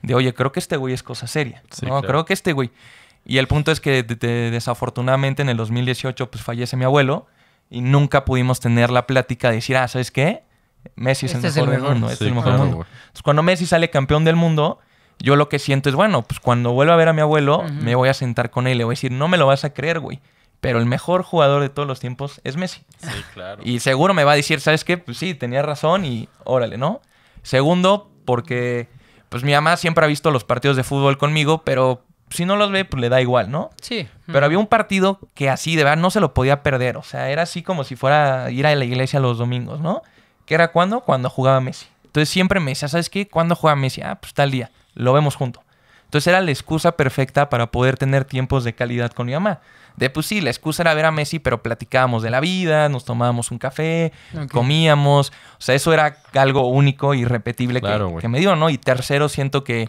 De, oye, creo que este güey es cosa seria. ¿no? Creo que este güey... Y el punto es que desafortunadamente en el 2018 pues fallece mi abuelo y nunca pudimos tener la plática de decir, ah, ¿sabes qué? Messi es el mejor, del mundo, es el mejor mundo. Entonces, cuando Messi sale campeón del mundo, yo lo que siento es, bueno, pues cuando vuelva a ver a mi abuelo, me voy a sentar con él y le voy a decir, no me lo vas a creer, güey. Pero el mejor jugador de todos los tiempos es Messi. Sí, claro. Y seguro me va a decir, ¿sabes qué? Pues sí, tenía razón y órale, ¿no? Segundo, porque pues mi mamá siempre ha visto los partidos de fútbol conmigo, pero si no los ve, pues le da igual, ¿no? Sí. Pero había un partido que así, de verdad, no se lo podía perder. O sea, era así como si fuera ir a la iglesia los domingos, ¿no? ¿Qué era cuando? Cuando jugaba Messi. Entonces siempre me decía, ¿sabes qué? ¿Cuándo juega Messi? Ah, pues tal día. Lo vemos junto. Entonces era la excusa perfecta para poder tener tiempos de calidad con mi mamá. De pues sí, la excusa era ver a Messi, pero platicábamos de la vida, nos tomábamos un café, comíamos. O sea, eso era algo único y repetible que, me dio, ¿no? Y tercero, siento que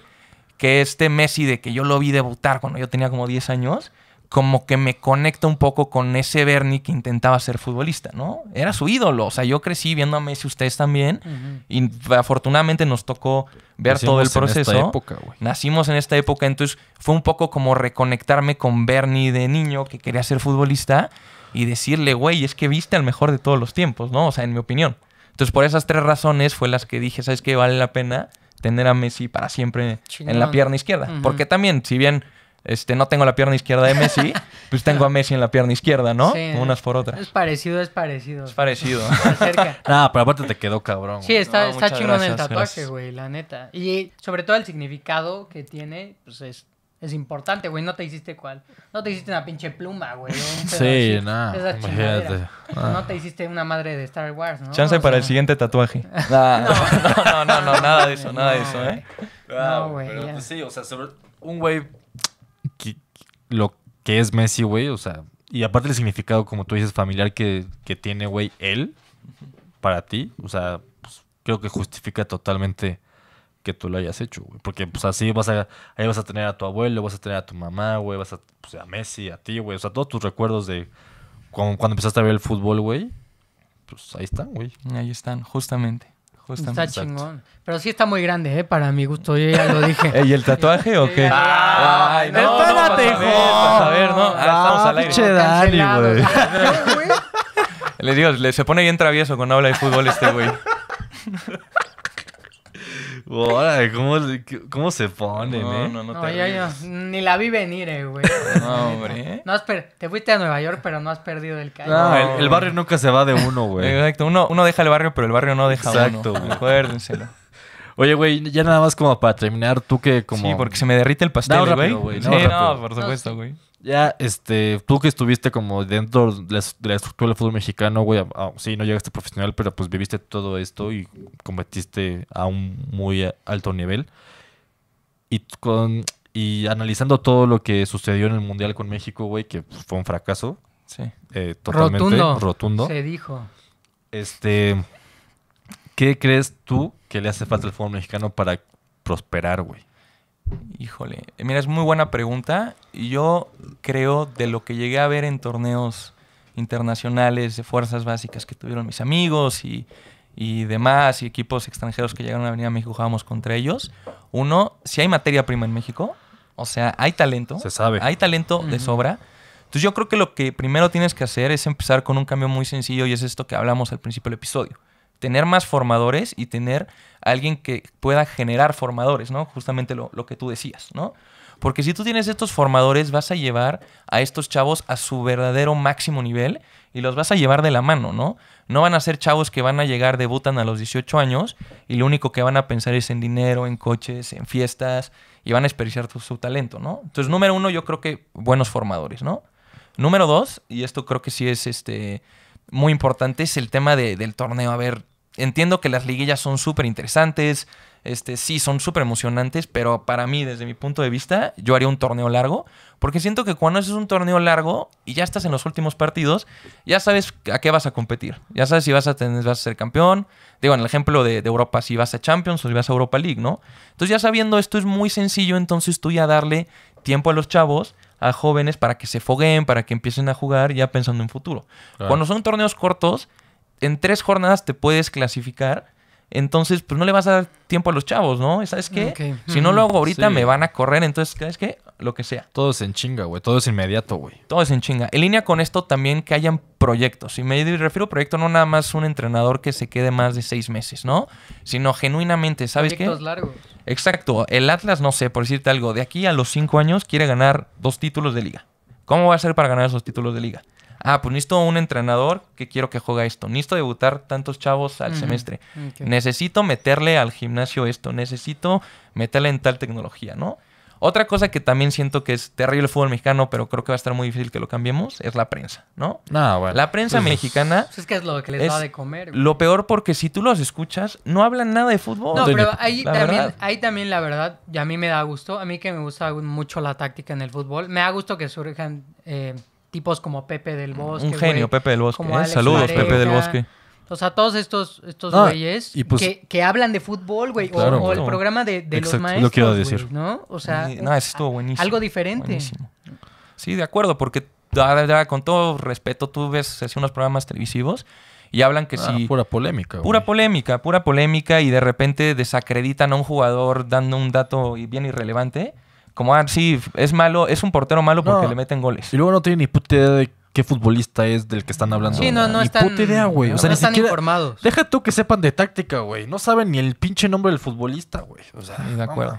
que este Messi de que yo lo vi debutar cuando yo tenía como 10 años, como que me conecta un poco con ese Bernie que intentaba ser futbolista, ¿no? Era su ídolo, o sea, yo crecí viendo a Messi, ustedes también, y afortunadamente nos tocó ver todo el proceso. En esta época, Nacimos en esta época, entonces fue un poco como reconectarme con Bernie de niño que quería ser futbolista y decirle, güey, es que viste al mejor de todos los tiempos, ¿no? O sea, en mi opinión. Entonces, por esas tres razones fue las que dije, ¿sabes qué? Vale la pena tener a Messi para siempre en la pierna izquierda. Porque también, si bien este, no tengo la pierna izquierda de Messi, pues tengo a Messi en la pierna izquierda, ¿no? Sí. Unas por otras. Es parecido, es parecido. Es parecido. Ah, pero aparte te quedó cabrón. Sí, está, está el tatuaje, güey, la neta. Y sobre todo el significado que tiene, pues es es importante, güey. No te hiciste cuál. No te hiciste una pinche pluma, güey. Sí, nada. No. Ah. no te hiciste una madre de Star Wars, ¿no? Chance para el siguiente tatuaje. no, no, no, no, nada de eso, nada de eso, ¿eh? No, güey. Pero, pues sí, o sea, sobre un güey lo que es Messi, güey, o sea, y aparte el significado, como tú dices, familiar que, que tiene, güey, él para ti, o sea, pues, creo que justifica totalmente que tú lo hayas hecho, güey. Porque pues así vas a, ahí vas a tener a tu abuelo, vas a tener a tu mamá, güey, vas a, pues, a Messi, a ti, güey. O sea, todos tus recuerdos de cuando, empezaste a ver el fútbol, güey. Pues ahí están, güey. Ahí están, justamente. Está chingón. Pero sí está muy grande, ¿eh? Para mi gusto, yo ya lo dije. ¿Y el tatuaje o qué? ¡Ay, no! ¡Espérate, hijo! A ver, ¿no? ¡Ah, ah estamos al ¡Pinche Dani, güey! Le digo, se pone bien travieso cuando habla de fútbol este güey. Órale, ¿cómo, ¿cómo, se pone, eh? No, no, no, ni la vi venir, eh, güey. No, hombre. No, te fuiste a Nueva York, pero no has perdido el calle. No, el, barrio nunca se va de uno, güey. Exacto, uno, uno deja el barrio, pero el barrio no deja Exacto, uno. Exacto, Acuérdenselo. Oye, güey, ya nada más como para terminar, tú que como... Sí, porque se me derrite el pastel, güey. No, no, por supuesto, güey. Ya, este, tú que estuviste como dentro de la estructura del fútbol mexicano, güey, ah, ah, sí, no llegaste profesional, pero pues viviste todo esto y competiste a un muy alto nivel. Y con y analizando todo lo que sucedió en el Mundial con México, güey, que pues, fue un fracaso. Sí. Eh, totalmente rotundo. rotundo. Se dijo. Este, ¿qué crees tú que le hace falta al fútbol mexicano para prosperar, güey? Híjole, mira, es muy buena pregunta. Yo creo de lo que llegué a ver en torneos internacionales de fuerzas básicas que tuvieron mis amigos y, demás, y equipos extranjeros que llegaron a venir a México, jugábamos contra ellos. Uno, si hay materia prima en México, o sea, hay talento. Se sabe. Hay talento de sobra. Entonces yo creo que lo que primero tienes que hacer es empezar con un cambio muy sencillo y es esto que hablamos al principio del episodio tener más formadores y tener alguien que pueda generar formadores, ¿no? Justamente lo, que tú decías, ¿no? Porque si tú tienes estos formadores, vas a llevar a estos chavos a su verdadero máximo nivel y los vas a llevar de la mano, ¿no? No van a ser chavos que van a llegar, debutan a los 18 años y lo único que van a pensar es en dinero, en coches, en fiestas y van a desperdiciar su talento, ¿no? Entonces, número uno, yo creo que buenos formadores, ¿no? Número dos, y esto creo que sí es este muy importante es el tema del torneo. A ver, entiendo que las liguillas son súper interesantes, este, sí, son súper emocionantes, pero para mí, desde mi punto de vista, yo haría un torneo largo, porque siento que cuando haces un torneo largo y ya estás en los últimos partidos, ya sabes a qué vas a competir, ya sabes si vas a, tener, vas a ser campeón, digo, en el ejemplo de, de Europa, si vas a Champions o si vas a Europa League, ¿no? Entonces ya sabiendo esto es muy sencillo, entonces tú ya darle tiempo a los chavos a jóvenes para que se fogueen, para que empiecen a jugar ya pensando en futuro. Cuando son torneos cortos, en tres jornadas te puedes clasificar. Entonces, pues no le vas a dar tiempo a los chavos, ¿no? ¿Sabes qué? Si no lo hago ahorita, me van a correr. Entonces, ¿sabes qué? lo que sea. Todo es en chinga, güey. Todo es inmediato, güey. Todo es en chinga. En línea con esto también que hayan proyectos. Y me refiero a proyecto no nada más un entrenador que se quede más de seis meses, ¿no? Sino genuinamente, ¿sabes proyectos qué? largos. Exacto. El Atlas, no sé, por decirte algo, de aquí a los cinco años quiere ganar dos títulos de liga. ¿Cómo va a ser para ganar esos títulos de liga? ah, pues necesito un entrenador que quiero que juega esto, necesito debutar tantos chavos al semestre, necesito meterle al gimnasio esto, necesito meterle en tal tecnología, ¿no? Otra cosa que también siento que es terrible el fútbol mexicano, pero creo que va a estar muy difícil que lo cambiemos, es la prensa, ¿no? La prensa pues mexicana. Pues es que es lo que les de comer. Lo peor porque si tú los escuchas, no hablan nada de fútbol. No, pero ahí también, la verdad, y a mí me da gusto, a mí que me gusta mucho la táctica en el fútbol, me da gusto que surjan eh, tipos como Pepe del Bosque. Un genio, Pepe del Bosque. ¿eh? saludos, Pepe del Bosque. O sea, todos estos, estos güeyes pues que, hablan de fútbol, güey. o, el programa de, los maestros. quiero decir. ¿No? O sea, no, buenísimo. Algo diferente. Sí, de acuerdo, porque con todo respeto, tú ves así unos programas televisivos y hablan que ah, sí. Pura polémica. Pura polémica, pura polémica, y de repente desacreditan a un jugador dando un dato bien irrelevante. Como, ah, sí, es malo, es un portero malo porque le meten goles. Y luego no tiene ni puta de qué futbolista es del que están hablando. Sí, no, no ni puta idea, güey. o sea, ni siquiera, Deja tú que sepan de táctica, güey. No saben ni el pinche nombre del futbolista, güey. O sea, de acuerdo.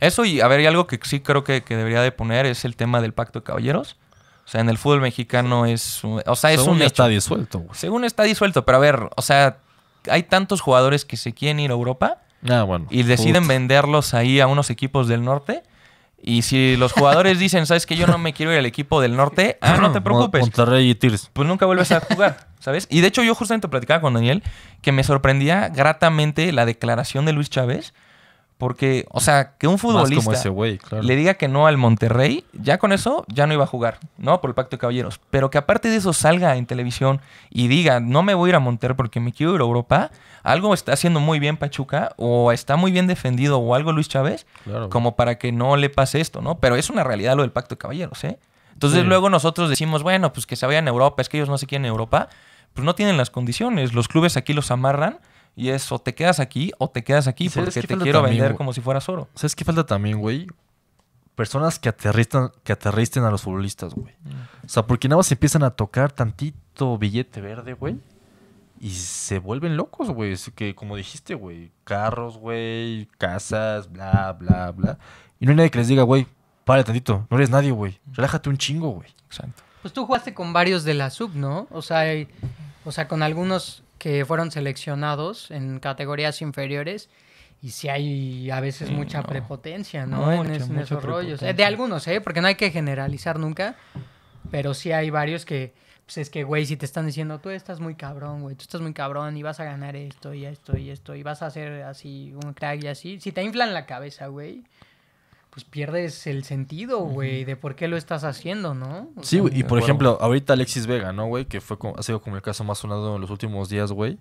Eso y, a ver, y algo que sí creo que, debería de poner es el tema del pacto de caballeros. O sea, en el fútbol mexicano es... O sea, es Según un está disuelto, güey. Según está disuelto, pero a ver, o sea, hay tantos jugadores que se quieren ir a Europa... Ah, bueno. Y deciden venderlos ahí a unos equipos del norte y si los jugadores dicen, sabes que yo no me quiero ir al equipo del norte, ah, no te preocupes. Monterrey y Pues nunca vuelves a jugar, ¿sabes? Y de hecho, yo justamente platicaba con Daniel que me sorprendía gratamente la declaración de Luis Chávez porque, o sea, que un futbolista le diga que no al Monterrey, ya con eso ya no iba a jugar, ¿no? Por el pacto de caballeros. Pero que aparte de eso salga en televisión y diga, no me voy a ir a Monterrey porque me quiero ir a Europa, algo está haciendo muy bien Pachuca o está muy bien defendido o algo Luis Chávez, como para que no le pase esto, ¿no? Pero es una realidad lo del pacto de caballeros, ¿eh? Entonces luego nosotros decimos, bueno, pues que se vayan a Europa, es que ellos no se quieren a Europa, pues no tienen las condiciones, los clubes aquí los amarran y es o te quedas aquí o te quedas aquí porque te quiero vender como si fueras oro. es que falta también, güey? Personas que aterristen, que a los futbolistas, güey. Mm. O sea, porque nada más empiezan a tocar tantito billete verde, güey. Y se vuelven locos, güey. que, como dijiste, güey, carros, güey, casas, bla, bla, bla. Y no hay nadie que les diga, güey, párate tantito. No eres nadie, güey. Mm. Relájate un chingo, güey. Exacto. Pues tú jugaste con varios de la sub, ¿no? O sea, o sea, con algunos que fueron seleccionados en categorías inferiores. Y si hay a veces mucha prepotencia, ¿no? en, esos rollos. Eh, de algunos, ¿eh? Porque no hay que generalizar nunca. Pero sí hay varios que, pues es que, güey, si te están diciendo, tú estás muy cabrón, güey, tú estás muy cabrón y vas a ganar esto y esto y esto y vas a hacer así un crack y así, si te inflan la cabeza, güey, pues pierdes el sentido, güey, de por qué lo estás haciendo, ¿no? sí, y por ejemplo, ahorita Alexis Vega, ¿no, güey? Que fue como, ha sido como el caso más sonado en los últimos días, güey.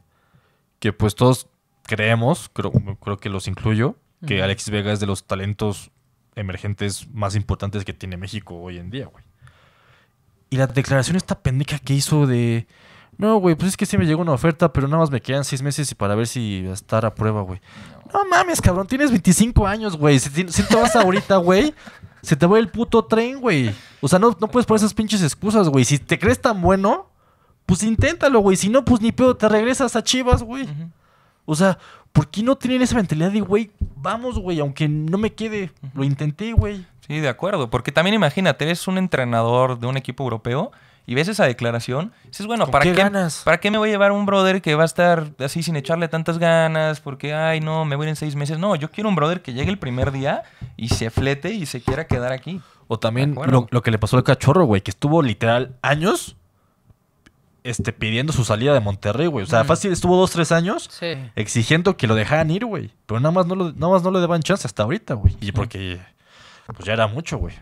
Que pues todos creemos, creo, que los incluyo, que Alexis Vega es de los talentos emergentes más importantes que tiene México hoy en día, güey. Y la declaración esta pendeja que hizo de... No, güey, pues es que sí me llegó una oferta, pero nada más me quedan seis meses y para ver si estar a prueba, güey. No. mames, cabrón, tienes 25 años, güey. Si, te vas ahorita, güey, se te va el puto tren, güey. O sea, no, no puedes poner esas pinches excusas, güey. Si te crees tan bueno, pues inténtalo, güey. Si no, pues ni pedo, te regresas a Chivas, güey. O sea, ¿por qué no tienen esa mentalidad de, güey, vamos, güey, aunque no me quede? Lo intenté, güey. Sí, de acuerdo. Porque también imagínate, eres un entrenador de un equipo europeo y ves esa declaración, dices, bueno, ¿para qué, ganas? ¿para qué me voy a llevar un brother que va a estar así sin echarle tantas ganas? Porque, ay, no, me voy en seis meses. No, yo quiero un brother que llegue el primer día y se flete y se quiera quedar aquí. O también lo, que le pasó al cachorro, güey, que estuvo literal años este, pidiendo su salida de Monterrey, güey. O sea, fácil, estuvo dos, tres años exigiendo que lo dejaran ir, güey. Pero nada más no, nada más no le daban chance hasta ahorita, güey. Y porque... Pues ya era mucho, güey.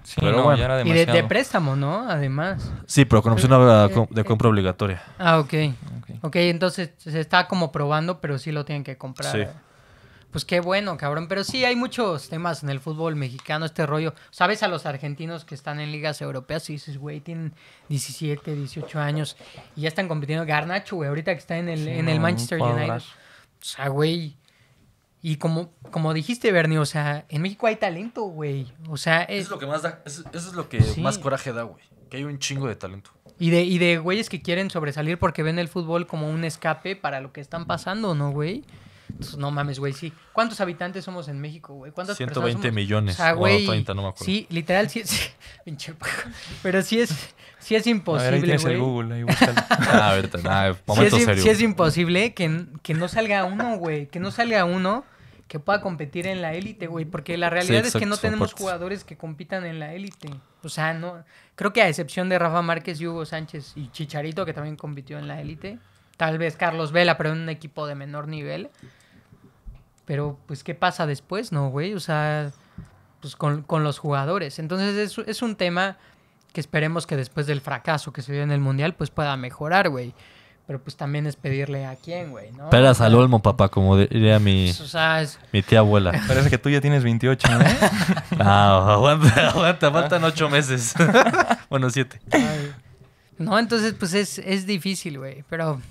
Y de, préstamo, ¿no? Además. Sí, pero con opción eh, de eh. compra obligatoria. Ah, okay. ok. Ok, entonces se está como probando, pero sí lo tienen que comprar. Sí. Pues qué bueno, cabrón. Pero sí, hay muchos temas en el fútbol mexicano, este rollo. Sabes a los argentinos que están en ligas europeas y dices, güey, tienen 17, 18 años y ya están compitiendo. Garnacho, güey, ahorita que está en el, en el Manchester United. O sea, güey, y como, como dijiste, Bernie, o sea, en México hay talento, güey. O sea, es... eso es lo que más da, eso, es lo que más coraje da, güey. Que hay un chingo de talento. Y de, y de güeyes que quieren sobresalir porque ven el fútbol como un escape para lo que están pasando, ¿no, güey? Entonces, no mames, güey, sí. ¿Cuántos habitantes somos en México, güey? ¿Cuántas 120 millones. O güey, no me acuerdo. Sí, literal, sí Pero sí es, sí es imposible, a Google, ahí ah, es, imposible que, que no salga uno, güey. Que no salga uno que pueda competir en la élite, güey. Porque la realidad es que no tenemos jugadores que compitan en la élite. O sea, no. Creo que a excepción de Rafa Márquez y Hugo Sánchez y Chicharito, que también compitió en la élite. Tal vez Carlos Vela, pero en un equipo de menor nivel. Pero, pues, ¿qué pasa después, no, güey? O sea, pues con, los jugadores. Entonces, es, es un tema que esperemos que después del fracaso que se dio en el Mundial, pues pueda mejorar, güey. Pero pues también es pedirle a quién, güey, ¿no? Peras al olmo, papá, como diría mi, pues, mi tía abuela. Parece que tú ya tienes 28, ¿no? Ah, aguanta, aguanta, faltan ocho meses. bueno, siete. No, entonces pues es, es difícil, güey, pero...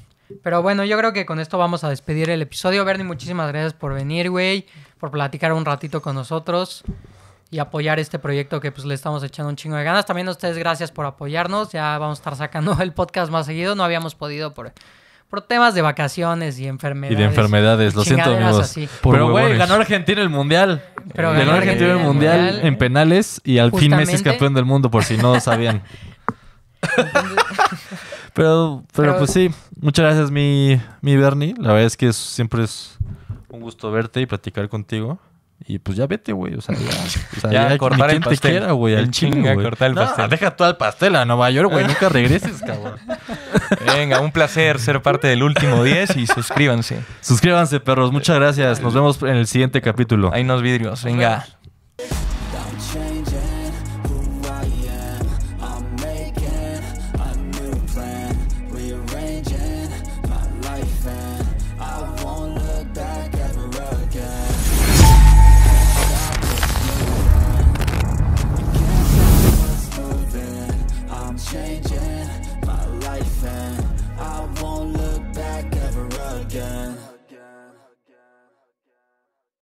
Pero bueno, yo creo que con esto vamos a despedir el episodio. Bernie, muchísimas gracias por venir, güey, por platicar un ratito con nosotros y apoyar este proyecto que pues le estamos echando un chingo de ganas. También a ustedes gracias por apoyarnos. Ya vamos a estar sacando el podcast más seguido. No habíamos podido por, por temas de vacaciones y enfermedades. Y de enfermedades, lo siento amigos. Pero güey, ganó Argentina el Mundial. ganó Argentina el mundial, en penales y al fin Messi es campeón del mundo, por si no sabían. pero, pero, pues sí, muchas gracias mi, Bernie. La verdad es que siempre es un gusto verte y platicar contigo. Y pues ya vete, güey. O sea, ya, o sea, ya, cortar el pastel. quiera, güey, al chinga, cortar el no, pastel. Deja tú al pastel a Nueva York, güey. Nunca regreses, cabrón. Venga, un placer ser parte del último 10 y suscríbanse. Suscríbanse, perros. Muchas gracias. Nos vemos en el siguiente capítulo. Ahí nos vidrios. Venga.